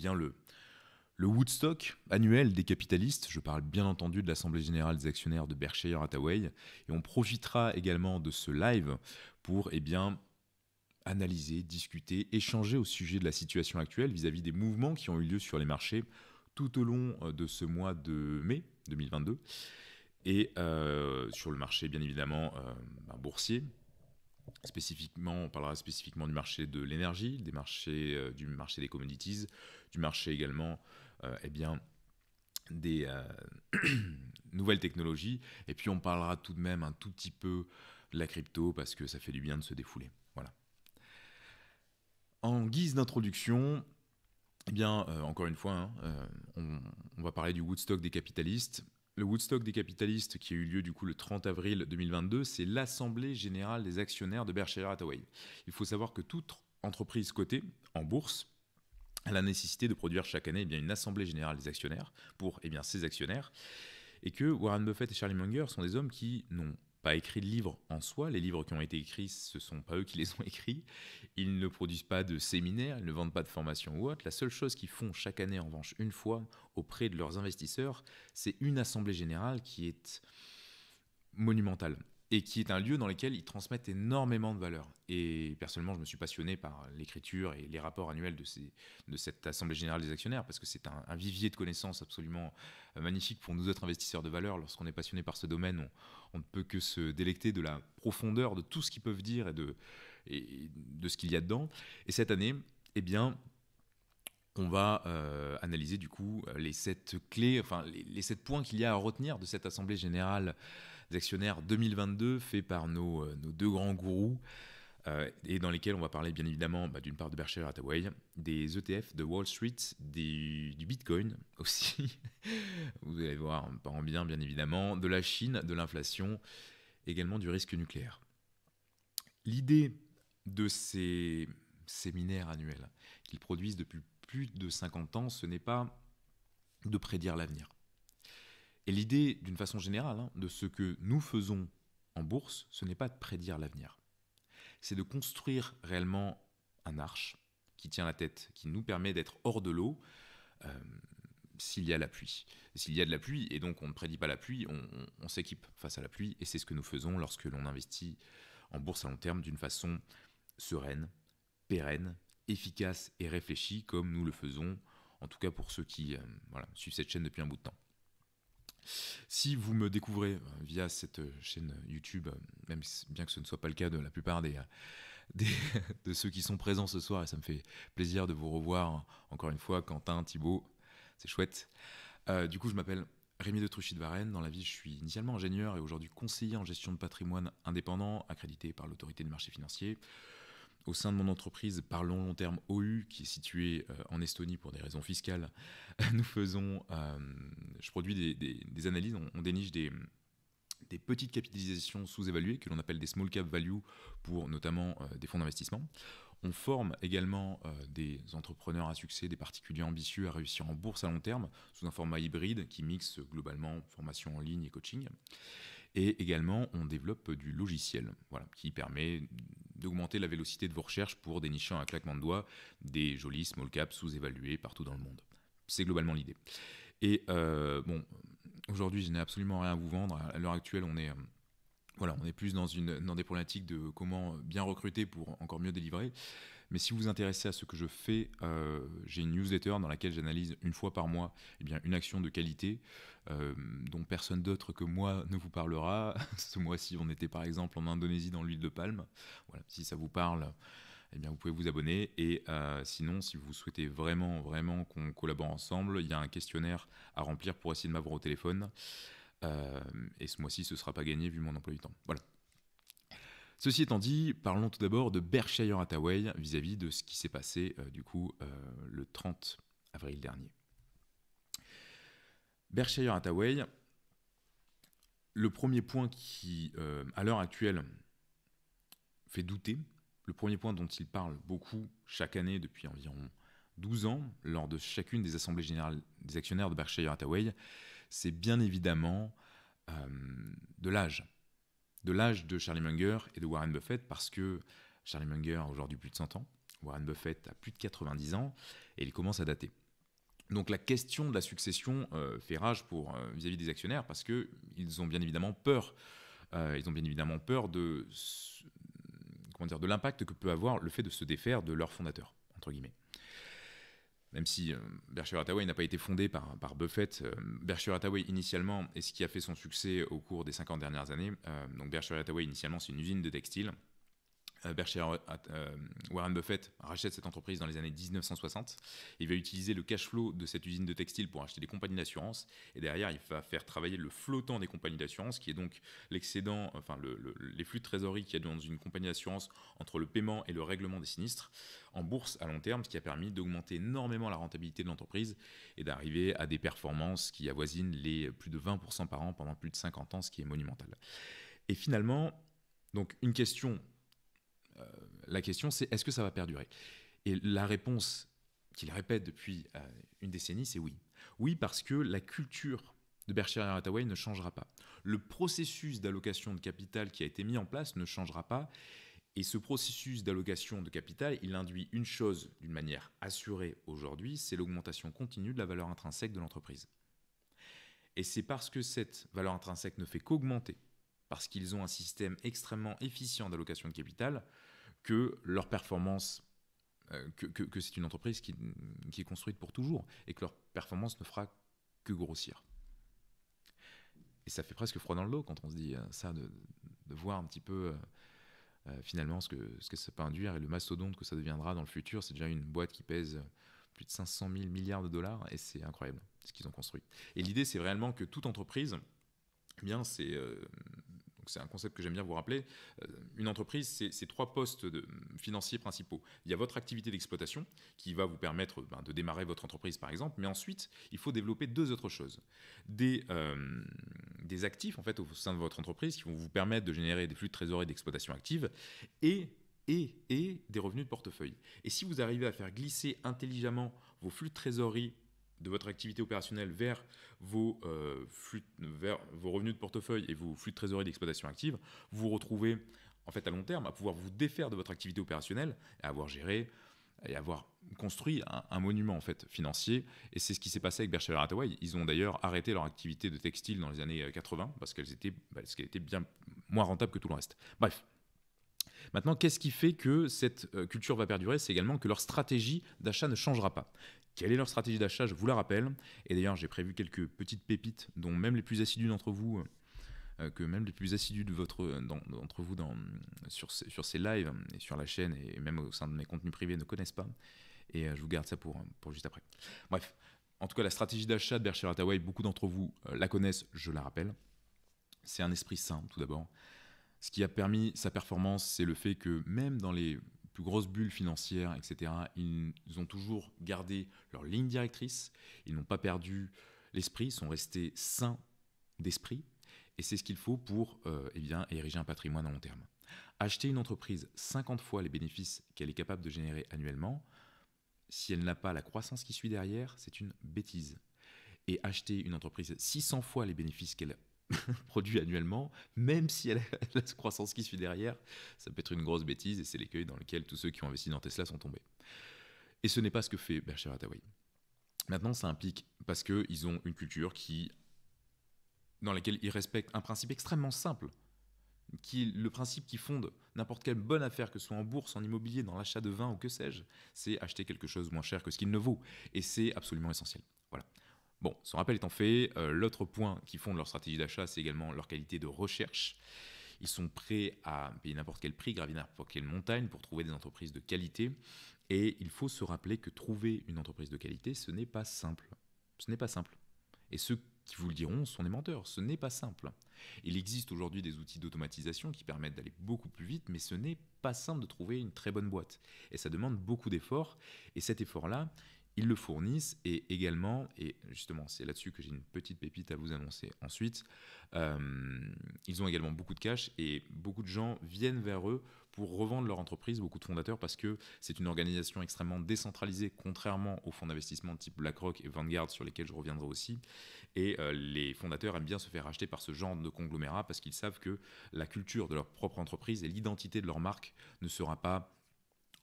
bien le, le Woodstock annuel des capitalistes, je parle bien entendu de l'Assemblée générale des actionnaires de Berkshire Hathaway, et on profitera également de ce live pour eh bien, analyser, discuter, échanger au sujet de la situation actuelle vis-à-vis des mouvements qui ont eu lieu sur les marchés tout au long euh, de ce mois de mai 2022, et euh, sur le marché bien évidemment euh, ben, boursier, Spécifiquement, on parlera spécifiquement du marché de l'énergie, des marchés, euh, du marché des commodities, du marché également euh, eh bien, des euh, nouvelles technologies. Et puis on parlera tout de même un tout petit peu de la crypto parce que ça fait du bien de se défouler. Voilà. En guise d'introduction, eh bien, encore une fois, hein, on va parler du Woodstock des capitalistes. Le Woodstock des capitalistes qui a eu lieu du coup le 30 avril 2022, c'est l'assemblée générale des actionnaires de Berkshire Hathaway. Il faut savoir que toute entreprise cotée en bourse a la nécessité de produire chaque année eh bien, une assemblée générale des actionnaires pour eh bien, ses actionnaires et que Warren Buffett et Charlie Munger sont des hommes qui n'ont pas écrit de livres en soi. Les livres qui ont été écrits, ce ne sont pas eux qui les ont écrits. Ils ne produisent pas de séminaires, ils ne vendent pas de formation ou autre. La seule chose qu'ils font chaque année, en revanche, une fois auprès de leurs investisseurs, c'est une assemblée générale qui est monumentale et qui est un lieu dans lequel ils transmettent énormément de valeur. Et personnellement, je me suis passionné par l'écriture et les rapports annuels de, ces, de cette Assemblée générale des actionnaires, parce que c'est un, vivier de connaissances absolument euh, magnifique pour nous autres investisseurs de valeur. Lorsqu'on est passionné par ce domaine, on, ne peut que se délecter de la profondeur de tout ce qu'ils peuvent dire et de, et de ce qu'il y a dedans. Et cette année, eh bien, on va euh, analyser du coup les sept clés, enfin les, les sept points qu'il y a à retenir de cette Assemblée générale actionnaires 2022 fait par nos, euh, nos deux grands gourous. Euh, et dans lesquels on va parler bien évidemment bah, d'une part de Berkshire Hathaway, des ETF de Wall Street, du Bitcoin aussi, vous allez voir en parlant bien bien évidemment, de la Chine, de l'inflation, également du risque nucléaire. L'idée de ces séminaires annuels qu'ils produisent depuis plus de 50 ans, ce n'est pas de prédire l'avenir. Et l'idée, d'une façon générale, hein, de ce que nous faisons en bourse, ce n'est pas de prédire l'avenir. C'est de construire réellement un arche qui tient la tête, qui nous permet d'être hors de l'eau euh, s'il y a la pluie. S'il y a de la pluie, et donc on ne prédit pas la pluie, on, s'équipe face à la pluie, et c'est ce que nous faisons lorsque l'on investit en bourse à long terme d'une façon sereine, pérenne, efficace et réfléchie, comme nous le faisons, en tout cas pour ceux qui euh, suivent cette chaîne depuis un bout de temps. Si vous me découvrez euh, via cette euh, chaîne YouTube, euh, même bien que ce ne soit pas le cas de la plupart des, de ceux qui sont présents ce soir, et ça me fait plaisir de vous revoir hein, encore une fois, Quentin, Thibault, c'est chouette. du coup, je m'appelle Rémi de Truchy de Varennes. Dans la vie, je suis initialement ingénieur et aujourd'hui conseiller en gestion de patrimoine indépendant, accrédité par l'autorité de marché financier au sein de mon entreprise Parlons Long Terme OU, qui est située euh, en Estonie pour des raisons fiscales, nous faisons, euh, je produis des, analyses, on, déniche des, des petites capitalisations sous-évaluées que l'on appelle des small cap value pour notamment euh, des fonds d'investissement. On forme également des entrepreneurs à succès, des particuliers ambitieux à réussir en bourse à long terme sous un format hybride qui mixe globalement formation en ligne et coaching. Et également, on développe du logiciel voilà, qui permet d'augmenter la vélocité de vos recherches pour dénicher en un claquement de doigts des jolis small caps sous-évalués partout dans le monde. C'est globalement l'idée. Et euh, bon, aujourd'hui, je n'ai absolument rien à vous vendre. À l'heure actuelle, on est euh, voilà, on est plus dans, une, dans des problématiques de comment bien recruter pour encore mieux délivrer. Mais si vous vous intéressez à ce que je fais, euh, j'ai une newsletter dans laquelle j'analyse une fois par mois eh bien, une action de qualité euh, dont personne d'autre que moi ne vous parlera. ce mois-ci, on était par exemple en Indonésie dans l'huile de palme. Voilà, si ça vous parle, eh bien, vous pouvez vous abonner. Et euh, sinon, si vous souhaitez vraiment, vraiment qu'on collabore ensemble, il y a un questionnaire à remplir pour essayer de m'avoir au téléphone. et ce mois-ci, ce ne sera pas gagné vu mon emploi du temps. Voilà. Ceci étant dit, parlons tout d'abord de Berkshire Hathaway vis-à-vis de ce qui s'est passé euh, du coup euh, le 30 avril dernier. Berkshire Hathaway, le premier point qui, euh, à l'heure actuelle, fait douter, le premier point dont il parle beaucoup chaque année depuis environ 12 ans, lors de chacune des assemblées générales des actionnaires de Berkshire Hathaway, c'est bien évidemment de l'âge de l'âge de Charlie Munger et de Warren Buffett, parce que Charlie Munger a aujourd'hui plus de 100 ans, Warren Buffett a plus de 90 ans, et il commence à dater. Donc la question de la succession euh, fait rage pour euh, vis-à-vis des actionnaires, parce qu'ils ont bien évidemment peur. Euh, ils ont bien évidemment peur de, de l'impact que peut avoir le fait de se défaire de leur fondateur, entre guillemets même si euh, Berkshire Hathaway n'a pas été fondé par, Buffett, euh, Berkshire Hathaway initialement, est ce qui a fait son succès au cours des 50 dernières années, euh, donc Berkshire Hathaway initialement c'est une usine de textile, euh, euh, euh, Warren Buffett rachète cette entreprise dans les années 1960. Il va utiliser le cash flow de cette usine de textile pour acheter des compagnies d'assurance. Et derrière, il va faire travailler le flottant des compagnies d'assurance, qui est donc l'excédent, enfin les flux de trésorerie qu'il y a dans une compagnie d'assurance entre le paiement et le règlement des sinistres, en bourse à long terme, ce qui a permis d'augmenter énormément la rentabilité de l'entreprise et d'arriver à des performances qui avoisinent les plus de 20% par an pendant plus de 50 ans, ce qui est monumental. Et finalement, donc une question euh, la question, c'est est-ce que ça va perdurer Et la réponse qu'il répète depuis euh, une décennie, c'est oui. Oui, parce que la culture de et Hathaway ne changera pas. Le processus d'allocation de capital qui a été mis en place ne changera pas. Et ce processus d'allocation de capital, il induit une chose d'une manière assurée aujourd'hui, c'est l'augmentation continue de la valeur intrinsèque de l'entreprise. Et c'est parce que cette valeur intrinsèque ne fait qu'augmenter, parce qu'ils ont un système extrêmement efficient d'allocation de capital, que leur performance, euh, que, que, c'est une entreprise qui, qui est construite pour toujours et que leur performance ne fera que grossir. Et ça fait presque froid dans le dos quand on se dit euh, ça, de, voir un petit peu euh, finalement ce que, ce que ça peut induire et le mastodonte que ça deviendra dans le futur. C'est déjà une boîte qui pèse plus de 500 000 milliards de dollars et c'est incroyable ce qu'ils ont construit. Et l'idée, c'est réellement que toute entreprise, eh bien, c'est c'est un concept que j'aime bien vous rappeler. Euh, une entreprise, c'est trois postes de, hum, financiers principaux. Il y a votre activité d'exploitation qui va vous permettre ben, de démarrer votre entreprise, par exemple, mais ensuite, il faut développer deux autres choses. Des, euh, des actifs, en fait, au sein de votre entreprise qui vont vous permettre de générer des flux de trésorerie d'exploitation active et et, et, des revenus de portefeuille. Et si vous arrivez à faire glisser intelligemment vos flux de trésorerie de votre activité opérationnelle vers vos, euh, vers vos revenus de portefeuille et vos flux de trésorerie d'exploitation active, vous vous retrouvez en fait à long terme à pouvoir vous défaire de votre activité opérationnelle et avoir géré et avoir construit un, monument en fait financier. Et c'est ce qui s'est passé avec Berkshire Hathaway. Ils ont d'ailleurs arrêté leur activité de textile dans les années 80 euh, parce qu'elle étaient bah, était bien moins rentable que tout le reste. Bref, Maintenant, qu'est-ce qui fait que cette euh, culture va perdurer C'est également que leur stratégie d'achat ne changera pas. Quelle est leur stratégie d'achat Je vous la rappelle. Et d'ailleurs, j'ai prévu quelques petites pépites dont même les plus assidus d'entre vous euh, que même les plus assidus de votre, euh, d'entre vous dans, sur, ces, sur ces lives et sur la chaîne et même au sein de mes contenus privés ne connaissent pas. Et je vous garde ça pour, pour juste après. Bref, en tout cas, la stratégie d'achat de Berkshire Hathaway, beaucoup d'entre vous la connaissent, je la rappelle. C'est un esprit sain, tout d'abord. Ce qui a permis sa performance, c'est le fait que même dans les plus grosses bulles financières, etc., ils ont toujours gardé leur ligne directrice, ils n'ont pas perdu l'esprit, ils sont restés sains d'esprit, et c'est ce qu'il faut pour euh, eh ériger un patrimoine à long terme. Acheter une entreprise 50 fois les bénéfices qu'elle est capable de générer annuellement, si elle n'a pas la croissance qui suit derrière, c'est une bêtise. Et acheter une entreprise 600 fois les bénéfices qu'elle produit annuellement, même si elle la croissance qui suit derrière, ça peut être une grosse bêtise et c'est l'écueil dans lequel tous ceux qui ont investi dans Tesla sont tombés. Et ce n'est pas ce que fait Berkshire Hathaway. Maintenant, ça implique parce qu'ils ont une culture qui, dans laquelle ils respectent un principe extrêmement simple, qui le principe qui fonde n'importe quelle bonne affaire, que ce soit en bourse, en immobilier, dans l'achat de vin ou que sais-je, c'est acheter quelque chose moins cher que ce qu'il ne vaut. Et c'est absolument essentiel. Bon, son rappel étant fait, euh, l'autre point qui fonde leur stratégie d'achat, c'est également leur qualité de recherche. Ils sont prêts à payer n'importe quel prix, gravir pour quelle montagne pour trouver des entreprises de qualité. Et il faut se rappeler que trouver une entreprise de qualité, ce n'est pas simple. Ce n'est pas simple. Et ceux qui vous le diront sont des menteurs. Ce n'est pas simple. Il existe aujourd'hui des outils d'automatisation qui permettent d'aller beaucoup plus vite, mais ce n'est pas simple de trouver une très bonne boîte. Et ça demande beaucoup d'efforts. Et cet effort-là, ils le fournissent et également, et justement c'est là-dessus que j'ai une petite pépite à vous annoncer ensuite, euh, ils ont également beaucoup de cash et beaucoup de gens viennent vers eux pour revendre leur entreprise, beaucoup de fondateurs, parce que c'est une organisation extrêmement décentralisée, contrairement aux fonds d'investissement type BlackRock et Vanguard, sur lesquels je reviendrai aussi. Et euh, les fondateurs aiment bien se faire acheter par ce genre de conglomérat parce qu'ils savent que la culture de leur propre entreprise et l'identité de leur marque ne sera pas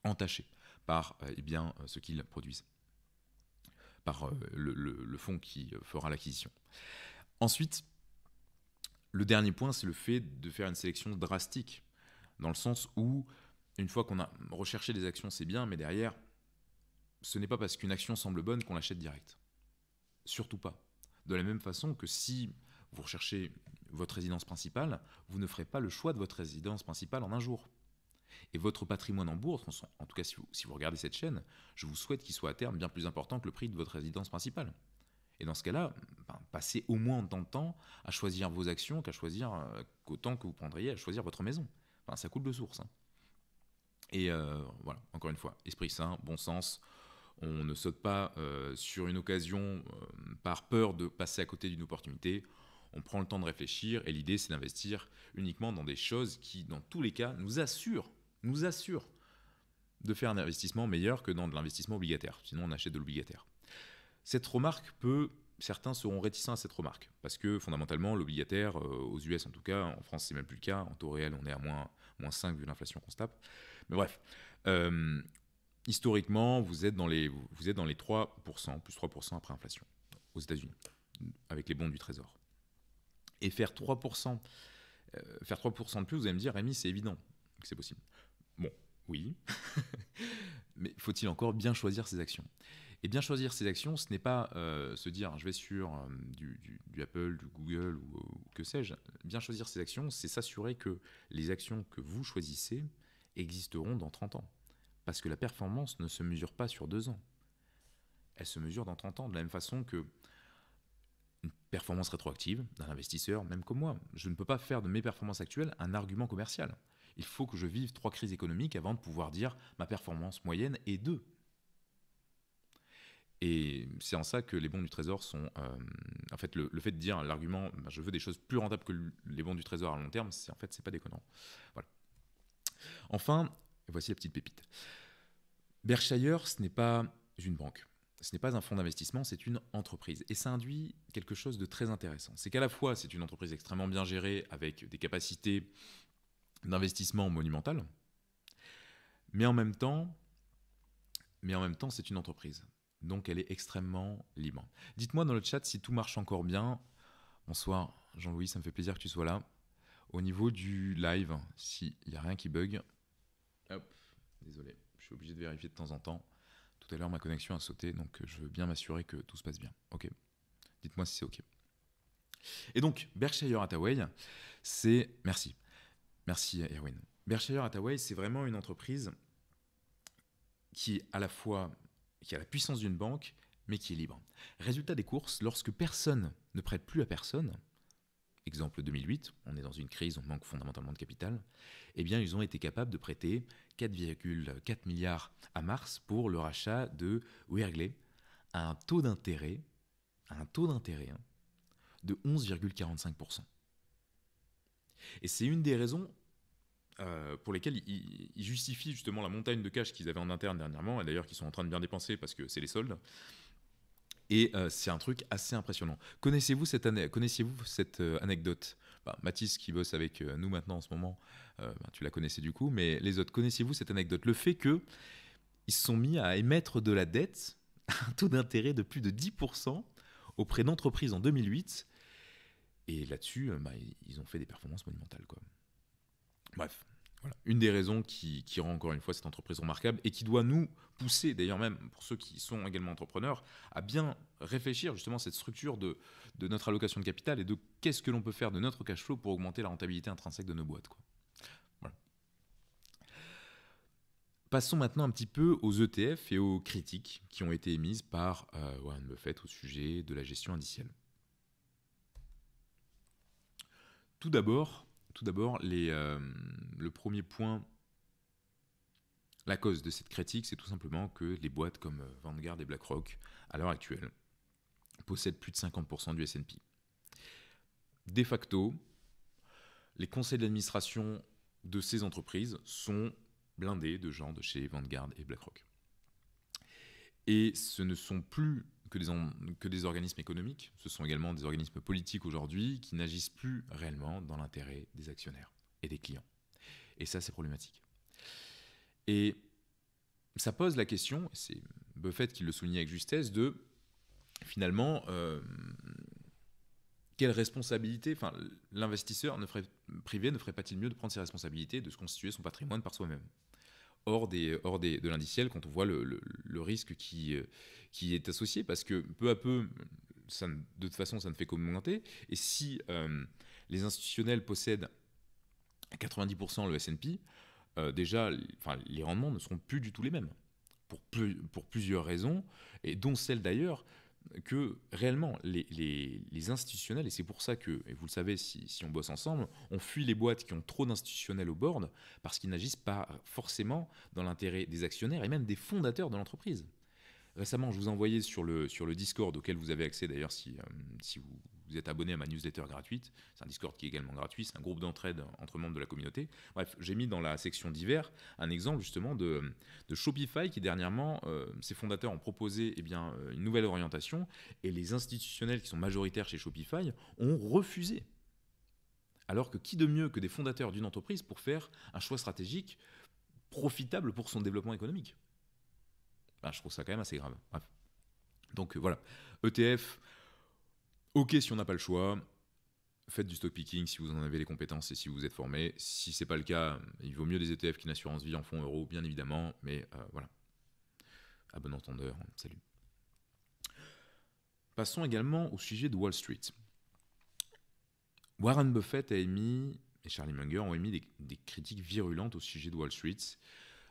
entachée par euh, eh bien, ce qu'ils produisent. Euh, le, le fonds qui euh, fera l'acquisition. Ensuite, le dernier point, c'est le fait de faire une sélection drastique, dans le sens où, une fois qu'on a recherché des actions, c'est bien, mais derrière, ce n'est pas parce qu'une action semble bonne qu'on l'achète direct. Surtout pas. De la même façon que si vous recherchez votre résidence principale, vous ne ferez pas le choix de votre résidence principale en un jour. Et votre patrimoine en bourse, en tout cas si vous, regardez cette chaîne, je vous souhaite qu'il soit à terme bien plus important que le prix de votre résidence principale. Et dans ce cas-là, ben, passez au moins de temps à choisir vos actions qu'à choisir euh, qu'autant que vous prendriez à choisir votre maison. Enfin, ça coule de source. Hein. Et euh, voilà, encore une fois, esprit sain, bon sens. On ne saute pas euh, sur une occasion par peur de passer à côté d'une opportunité. On prend le temps de réfléchir et l'idée, c'est d'investir uniquement dans des choses qui, dans tous les cas, nous assurent nous assure de faire un investissement meilleur que dans de l'investissement obligataire. Sinon, on achète de l'obligataire. Cette remarque peut certains seront réticents à cette remarque, parce que fondamentalement, l'obligataire, euh, aux US en tout cas, en France c'est même plus le cas, en taux réel on est à moins, 5 vu l'inflation qu'on Mais bref, euh, historiquement, vous êtes, dans les, vous êtes dans les 3%, plus 3% après inflation, aux États-Unis, avec les bons du Trésor. Et faire 3%, euh, faire 3 de plus, vous allez me dire, Rémi, c'est évident que c'est possible. Bon, oui, mais faut-il encore bien choisir ses actions Et bien choisir ses actions, ce n'est pas euh, se dire je vais sur euh, du, Apple, du Google ou, euh, ou que sais-je. Bien choisir ses actions, c'est s'assurer que les actions que vous choisissez existeront dans 30 ans. Parce que la performance ne se mesure pas sur deux ans. Elle se mesure dans 30 ans, de la même façon que une performance rétroactive d'un investisseur, même comme moi. Je ne peux pas faire de mes performances actuelles un argument commercial il faut que je vive trois crises économiques avant de pouvoir dire ma performance moyenne est 2. Et c'est en ça que les bons du trésor sont. Euh, en fait, le, fait de dire l'argument bah, je veux des choses plus rentables que les bons du trésor à long terme, c'est en fait, c'est pas déconnant. Voilà. Enfin, voici la petite pépite. Berkshire, ce n'est pas une banque. Ce n'est pas un fonds d'investissement, c'est une entreprise. Et ça induit quelque chose de très intéressant. C'est qu'à la fois, c'est une entreprise extrêmement bien gérée, avec des capacités d'investissement monumental. Mais en même temps, mais en même temps, c'est une entreprise. Donc elle est extrêmement libre. Dites-moi dans le chat si tout marche encore bien. Bonsoir Jean-Louis, ça me fait plaisir que tu sois là. Au niveau du live, s'il n'y a rien qui bug. Hop, désolé, je suis obligé de vérifier de temps en temps. Tout à l'heure, ma connexion a sauté, donc je veux bien m'assurer que tout se passe bien. Ok Dites-moi si c'est ok. Et donc, Berkshire Hathaway, c'est. Merci. Merci Erwin. Berkshire Hathaway, c'est vraiment une entreprise qui à la fois a la puissance d'une banque, mais qui est libre. Résultat des courses, lorsque personne ne prête plus à personne, exemple 2008, on est dans une crise, on manque fondamentalement de capital, eh bien ils ont été capables de prêter 4,4 milliards à Mars pour le rachat de Wergley à un taux d'intérêt, à un taux d'intérêt hein, de 11,45%. Et c'est une des raisons euh, pour lesquelles ils, justifient justement la montagne de cash qu'ils avaient en interne dernièrement, et d'ailleurs qu'ils sont en train de bien dépenser parce que c'est les soldes. Et euh, c'est un truc assez impressionnant. Connaissez-vous cette, connaissez cette euh, anecdote bah, Mathis, qui bosse avec nous maintenant en ce moment, bah, tu la connaissais du coup, mais les autres, connaissez-vous cette anecdote Le fait que ils se sont mis à émettre de la dette à un taux d'intérêt de plus de 10% auprès d'entreprises en 2008 et là-dessus, euh, bah, ils ont fait des performances monumentales. Quoi. Bref, voilà. Une des raisons qui, rend encore une fois cette entreprise remarquable et qui doit nous pousser, d'ailleurs même pour ceux qui sont également entrepreneurs, à bien réfléchir justement à cette structure de, notre allocation de capital et de qu'est-ce que l'on peut faire de notre cash flow pour augmenter la rentabilité intrinsèque de nos boîtes. Quoi. Passons maintenant un petit peu aux ETF et aux critiques qui ont été émises par euh, Warren Buffett au sujet de la gestion indicielle. Tout d'abord, tout d'abord, euh, le premier point, la cause de cette critique, c'est tout simplement que les boîtes comme euh, Vanguard et BlackRock, à l'heure actuelle, possèdent plus de 50% du S&P. De facto, les conseils d'administration de ces entreprises sont blindés de gens de chez Vanguard et BlackRock. Et ce ne sont plus que des, organismes économiques, ce sont également des organismes politiques aujourd'hui qui n'agissent plus réellement dans l'intérêt des actionnaires et des clients. Et ça, c'est problématique. Et ça pose la question, c'est Buffett qui le souligne avec justesse, de finalement, euh, quelle responsabilité, enfin, l'investisseur privé ne ferait pas-il mieux de prendre ses responsabilités, de se constituer son patrimoine par soi-même hors, des, hors des, de l'indiciel quand on voit le, le, risque qui, euh, qui est associé, parce que peu à peu, ça, de toute façon, ça ne fait qu'augmenter. Et si euh, les institutionnels possèdent 90% le SP, euh, déjà, enfin, les rendements ne seront plus du tout les mêmes, pour, pour plusieurs raisons, et dont celle d'ailleurs que réellement les, institutionnels, et c'est pour ça que, et vous le savez si, on bosse ensemble, on fuit les boîtes qui ont trop d'institutionnels au board parce qu'ils n'agissent pas forcément dans l'intérêt des actionnaires et même des fondateurs de l'entreprise. Récemment, je vous envoyais sur le, sur le Discord, auquel vous avez accès d'ailleurs si, euh, si vous vous êtes abonné à ma newsletter gratuite, c'est un Discord qui est également gratuit, c'est un groupe d'entraide entre membres de la communauté. Bref, j'ai mis dans la section d'hiver un exemple justement de, Shopify qui dernièrement, euh, ses fondateurs ont proposé eh bien, euh, une nouvelle orientation et les institutionnels qui sont majoritaires chez Shopify ont refusé. Alors que qui de mieux que des fondateurs d'une entreprise pour faire un choix stratégique profitable pour son développement économique ben, Je trouve ça quand même assez grave. Donc voilà, ETF, Ok, si on n'a pas le choix, faites du stock picking si vous en avez les compétences et si vous êtes formé. Si c'est pas le cas, il vaut mieux des ETF qu'une assurance vie en fonds euros, bien évidemment. Mais euh, voilà. À bon entendeur. Salut. Passons également au sujet de Wall Street. Warren Buffett a émis, et Charlie Munger ont émis des critiques virulentes au sujet de Wall Street.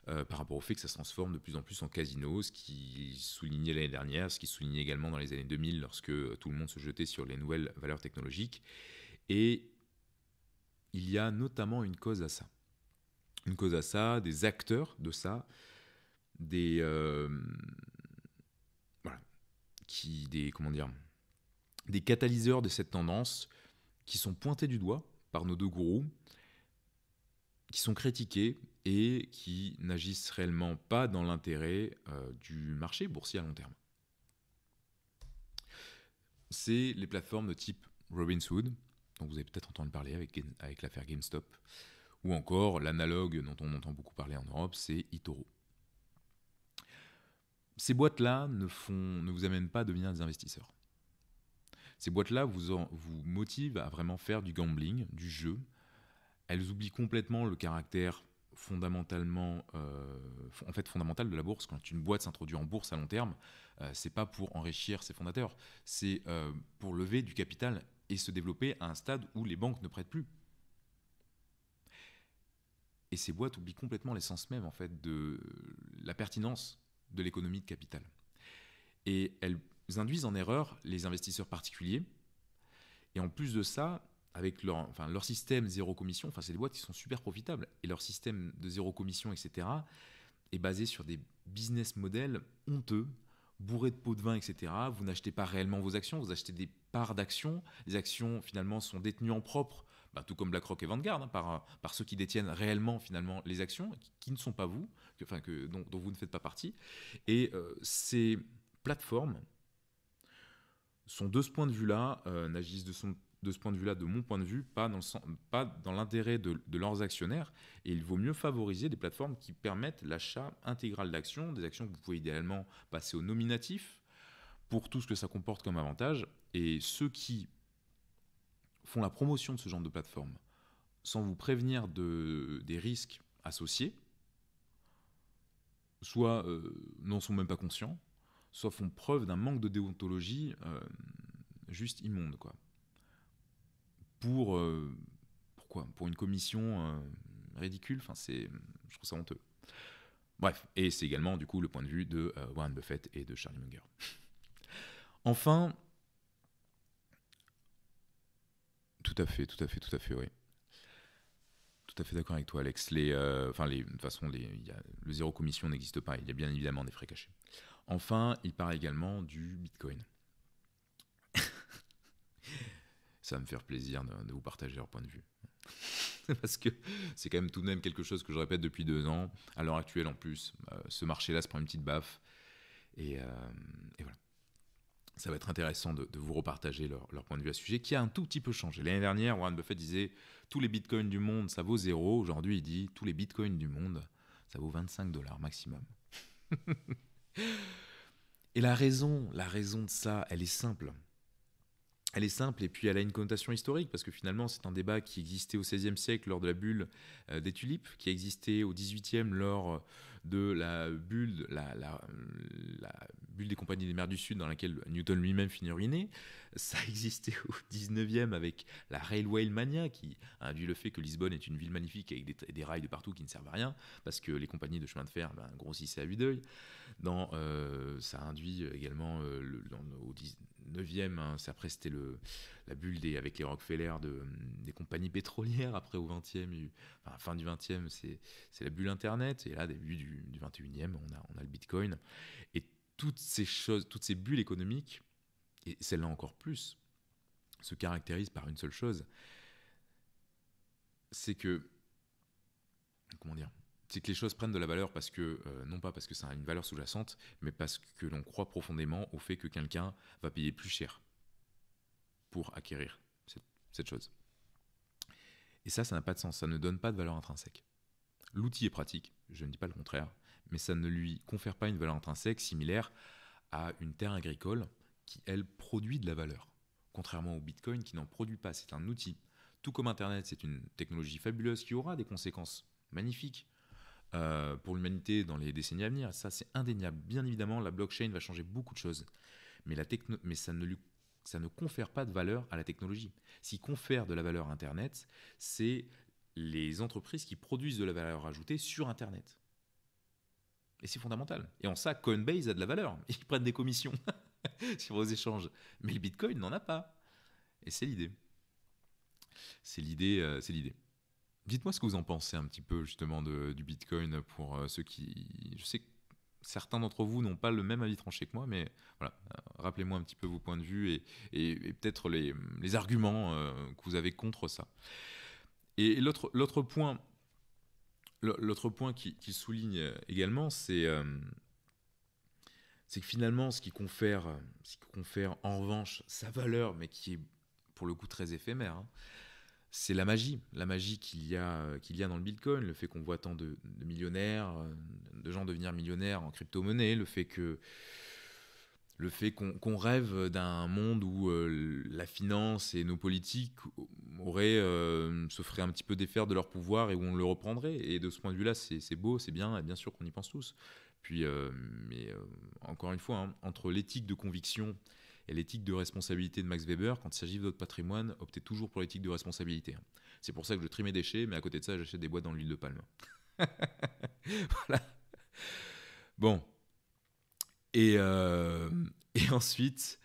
Euh, par rapport au fait que ça se transforme de plus en plus en casino, ce qui soulignait l'année dernière, ce qui soulignait également dans les années 2000 lorsque tout le monde se jetait sur les nouvelles valeurs technologiques. Et il y a notamment une cause à ça. Une cause à ça, des acteurs de ça, des... Euh, qui, des, comment dire des catalyseurs de cette tendance qui sont pointés du doigt par nos deux gourous, qui sont critiqués et qui n'agissent réellement pas dans l'intérêt euh, du marché boursier à long terme. C'est les plateformes de type Robinhood, dont vous avez peut-être entendu parler avec, avec l'affaire GameStop, ou encore l'analogue dont on entend beaucoup parler en Europe, c'est eToro. Ces boîtes-là ne, ne vous amènent pas à devenir des investisseurs. Ces boîtes-là vous, vous motivent à vraiment faire du gambling, du jeu. Elles oublient complètement le caractère fondamentalement, euh, en fait, fondamental de la bourse. Quand une boîte s'introduit en bourse à long terme, ce euh, c'est pas pour enrichir ses fondateurs, c'est euh, pour lever du capital et se développer à un stade où les banques ne prêtent plus. Et ces boîtes oublient complètement l'essence même en fait de la pertinence de l'économie de capital. Et elles induisent en erreur les investisseurs particuliers. Et en plus de ça, avec leur, enfin, leur système zéro commission, enfin, c'est des boîtes qui sont super profitables. Et leur système de zéro commission, etc., est basé sur des business models honteux, bourrés de pots de vin, etc. Vous n'achetez pas réellement vos actions, vous achetez des parts d'actions. Les actions, finalement, sont détenues en propre, bah, tout comme BlackRock et Vanguard, hein, par, par ceux qui détiennent réellement, finalement, les actions, qui, ne sont pas vous, enfin, que, dont, vous ne faites pas partie. Et euh, ces plateformes sont, de ce point de vue-là, euh, n'agissent de son de ce point de vue-là, de mon point de vue, pas dans l'intérêt de, leurs actionnaires. Et il vaut mieux favoriser des plateformes qui permettent l'achat intégral d'actions, des actions que vous pouvez idéalement passer au nominatif pour tout ce que ça comporte comme avantage. Et ceux qui font la promotion de ce genre de plateforme sans vous prévenir des risques associés, soit euh, n'en sont même pas conscients, soit font preuve d'un manque de déontologie euh, juste immonde. quoi pour, euh, pourquoi pour une commission euh, ridicule. Enfin, c'est, je trouve ça honteux. Bref, et c'est également du coup le point de vue de euh, Warren Buffett et de Charlie Munger. enfin, tout à fait, tout à fait, tout à fait, oui tout à fait d'accord avec toi, Alex. Les, enfin, les, de toute façon, les, le zéro commission n'existe pas. Il y a bien évidemment des frais cachés. Enfin, il parle également du Bitcoin. ça va me faire plaisir de, vous partager leur point de vue. Parce que c'est quand même tout de même quelque chose que je répète depuis deux ans. À l'heure actuelle, en plus, euh, ce marché-là se prend une petite baffe. Et, euh, voilà. Ça va être intéressant de, vous repartager leur, leur, point de vue à ce sujet, qui a un tout petit peu changé. L'année dernière, Warren Buffett disait tous les bitcoins du monde, ça vaut zéro. Aujourd'hui, il dit tous les bitcoins du monde, ça vaut 25 dollars maximum. et la raison, la raison de ça, elle est simple elle est simple et puis elle a une connotation historique parce que finalement c'est un débat qui existait au XVIe siècle lors de la bulle euh, des tulipes, qui existait au XVIIIe lors euh, de la bulle, des compagnies des mers du Sud dans laquelle Newton lui-même finit ruiné. Ça existait au 19e avec la Railway Mania qui a induit le fait que Lisbonne est une ville magnifique avec des, rails de partout qui ne servent à rien parce que les compagnies de chemin de fer ben, grossissaient à vue d'œil. Dans, euh, ça induit également euh, au 19e, hein, ça après c'était le, la bulle des, avec les Rockefeller des compagnies pétrolières après au 20e, fin du 20e, c'est la bulle Internet, et là, début du, du 21e, on a, on a le Bitcoin. Et toutes ces choses, toutes ces bulles économiques, et celle-là encore plus, se caractérisent par une seule chose, c'est que, comment dire, c'est que les choses prennent de la valeur parce que, euh, non pas parce que ça a une valeur sous-jacente, mais parce que l'on croit profondément au fait que quelqu'un va payer plus cher pour acquérir cette, chose. Et ça, ça n'a pas de sens, ça ne donne pas de valeur intrinsèque. L'outil est pratique, je ne dis pas le contraire, mais ça ne lui confère pas une valeur intrinsèque similaire à une terre agricole qui, elle, produit de la valeur. Contrairement au Bitcoin qui n'en produit pas, c'est un outil. Tout comme Internet, c'est une technologie fabuleuse qui aura des conséquences magnifiques euh, pour l'humanité dans les décennies à venir. Ça, c'est indéniable. Bien évidemment, la blockchain va changer beaucoup de choses, mais, la techno mais ça ne lui ça ne confère pas de valeur à la technologie. Ce qui confère de la valeur à Internet, c'est les entreprises qui produisent de la valeur ajoutée sur Internet. Et c'est fondamental. Et en ça, Coinbase a de la valeur. Ils prennent des commissions sur vos échanges. Mais le Bitcoin n'en a pas. Et c'est l'idée. C'est l'idée. Euh, c'est l'idée. Dites-moi ce que vous en pensez un petit peu justement du Bitcoin pour euh, ceux qui... Je sais certains d'entre vous n'ont pas le même avis tranché que moi, mais voilà, euh, rappelez-moi un petit peu vos points de vue et, peut-être les, arguments euh, que vous avez contre ça. Et l'autre point, l'autre point qui, souligne euh, également, c'est que finalement, ce qui, confère, confère en revanche sa valeur, mais qui est pour le coup très éphémère, hein, c'est la magie, la magie qu'il y, a, euh, y a dans le Bitcoin, le fait qu'on voit tant de, millionnaires, euh, de gens devenir millionnaires en crypto-monnaie, le fait que le fait qu'on rêve d'un monde où euh, la finance et nos politiques auraient, un petit peu défaire de leur pouvoir et où on le reprendrait. Et de ce point de vue-là, c'est beau, c'est bien, et bien sûr qu'on y pense tous. Puis, mais encore une fois, hein, entre l'éthique de conviction et l'éthique de responsabilité de Max Weber, quand il s'agit de votre patrimoine, optez toujours pour l'éthique de responsabilité. C'est pour ça que je trie mes déchets, mais à côté de ça, j'achète des boîtes dans l'huile de palme. voilà. Bon. Euh, et, ensuite,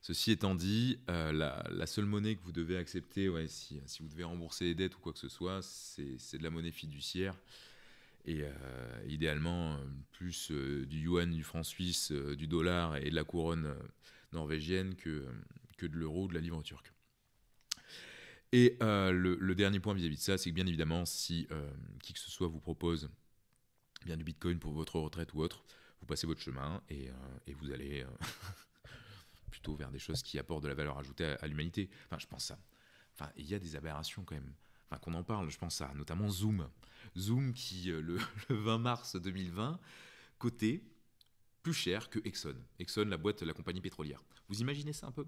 ceci étant dit, euh, la, seule monnaie que vous devez accepter, ouais, si, vous devez rembourser les dettes ou quoi que ce soit, c'est de la monnaie fiduciaire. Et euh, idéalement, plus du yuan, du franc suisse, du dollar et de la couronne norvégienne que, que de l'euro ou de la livre turque. Et euh, le, dernier point vis-à-vis de ça, c'est que bien évidemment, si euh, qui que ce soit vous propose bien du Bitcoin pour votre retraite ou autre, vous passez votre chemin et, euh, et vous allez plutôt vers des choses qui apportent de la valeur ajoutée à, l'humanité. Enfin, je pense ça. Enfin, il y a des aberrations quand même. Enfin, qu'on en parle, je pense ça. notamment Zoom. Zoom qui, le, le 20 mars 2020, coté plus cher que Exxon. Exxon, la boîte, la compagnie pétrolière. Vous imaginez ça un peu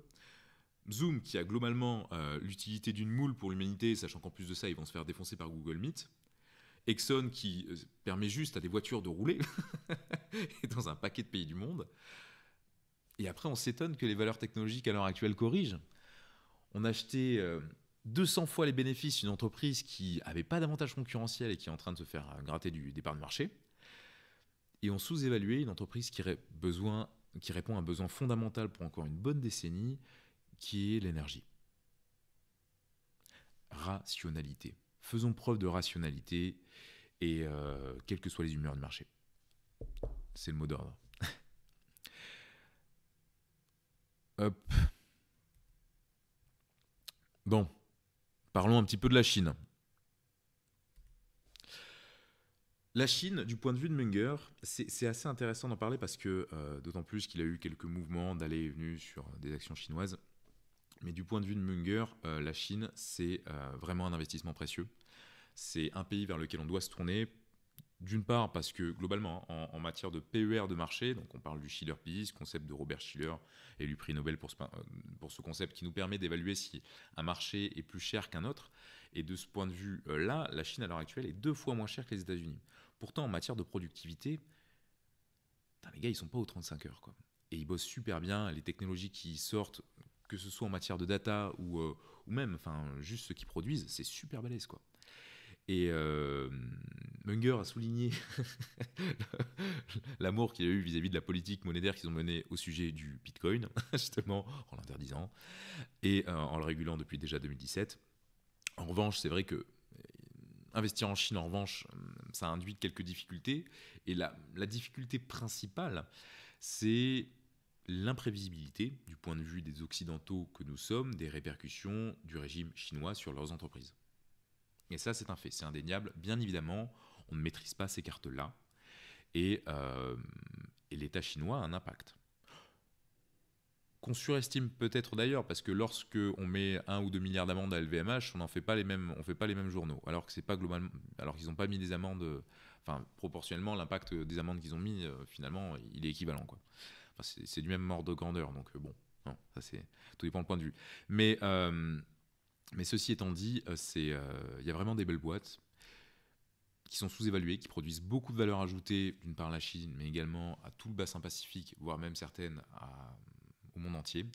Zoom, qui a globalement euh, l'utilité d'une moule pour l'humanité, sachant qu'en plus de ça, ils vont se faire défoncer par Google Meet. Exxon, qui euh, permet juste à des voitures de rouler, dans un paquet de pays du monde. Et après, on s'étonne que les valeurs technologiques à l'heure actuelle corrigent. On a acheté 200 fois les bénéfices d'une entreprise qui n'avait pas d'avantage concurrentiel et qui est en train de se faire euh, gratter du départ de marché. Et ont sous évalué une entreprise qui, répond à un besoin fondamental pour encore une bonne décennie, qui est l'énergie. Rationalité. Faisons preuve de rationalité et euh, quelles que soient les humeurs du marché. C'est le mot d'ordre. Hop. Bon, parlons un petit peu de la Chine. La Chine, du point de vue de Munger, c'est assez intéressant d'en parler parce que, euh, d'autant plus qu'il a eu quelques mouvements d'aller et venu sur des actions chinoises, mais du point de vue de Munger, euh, la Chine, c'est euh, vraiment un investissement précieux. C'est un pays vers lequel on doit se tourner, d'une part parce que globalement, hein, en, matière de PER de marché, donc on parle du Schiller Peace, concept de Robert Schiller, lui prix Nobel pour ce, pour ce concept qui nous permet d'évaluer si un marché est plus cher qu'un autre. Et de ce point de vue-là, la Chine à l'heure actuelle est deux fois moins chère que les États-Unis. Pourtant, en matière de productivité, les gars, ils sont pas aux 35 heures. Quoi. Et ils bossent super bien. Les technologies qui sortent, que ce soit en matière de data ou, euh, même enfin, juste ce qu'ils produisent, c'est super balèze. Quoi. Et euh, Munger a souligné l'amour qu'il a eu vis-à-vis de la politique monétaire qu'ils ont menée au sujet du Bitcoin, justement, en l'interdisant et euh, en le régulant depuis déjà 2017. En revanche, c'est vrai que investir en Chine, en revanche, hum, ça induit quelques difficultés. Et la, la difficulté principale, c'est l'imprévisibilité du point de vue des Occidentaux que nous sommes des répercussions du régime chinois sur leurs entreprises. Et ça, c'est un fait, c'est indéniable. Bien évidemment, on ne maîtrise pas ces cartes-là. et euh, l'État chinois a un impact qu'on surestime peut-être d'ailleurs, parce que lorsque on met un ou deux milliards d'amendes à LVMH, on n'en fait pas les mêmes, on fait pas les mêmes journaux. Alors que c'est pas globalement, alors qu'ils n'ont pas mis des amendes, euh, enfin proportionnellement l'impact des amendes qu'ils ont mis, euh, finalement, il est équivalent quoi. c'est, du même ordre de grandeur, donc euh, bon, non, ça c'est tout dépend le point de vue. Mais mais ceci étant dit, c'est il y a vraiment des belles boîtes qui sont sous-évaluées, qui produisent beaucoup de valeur ajoutée d'une part à la Chine, mais également à tout le bassin pacifique, voire même certaines à au monde entier.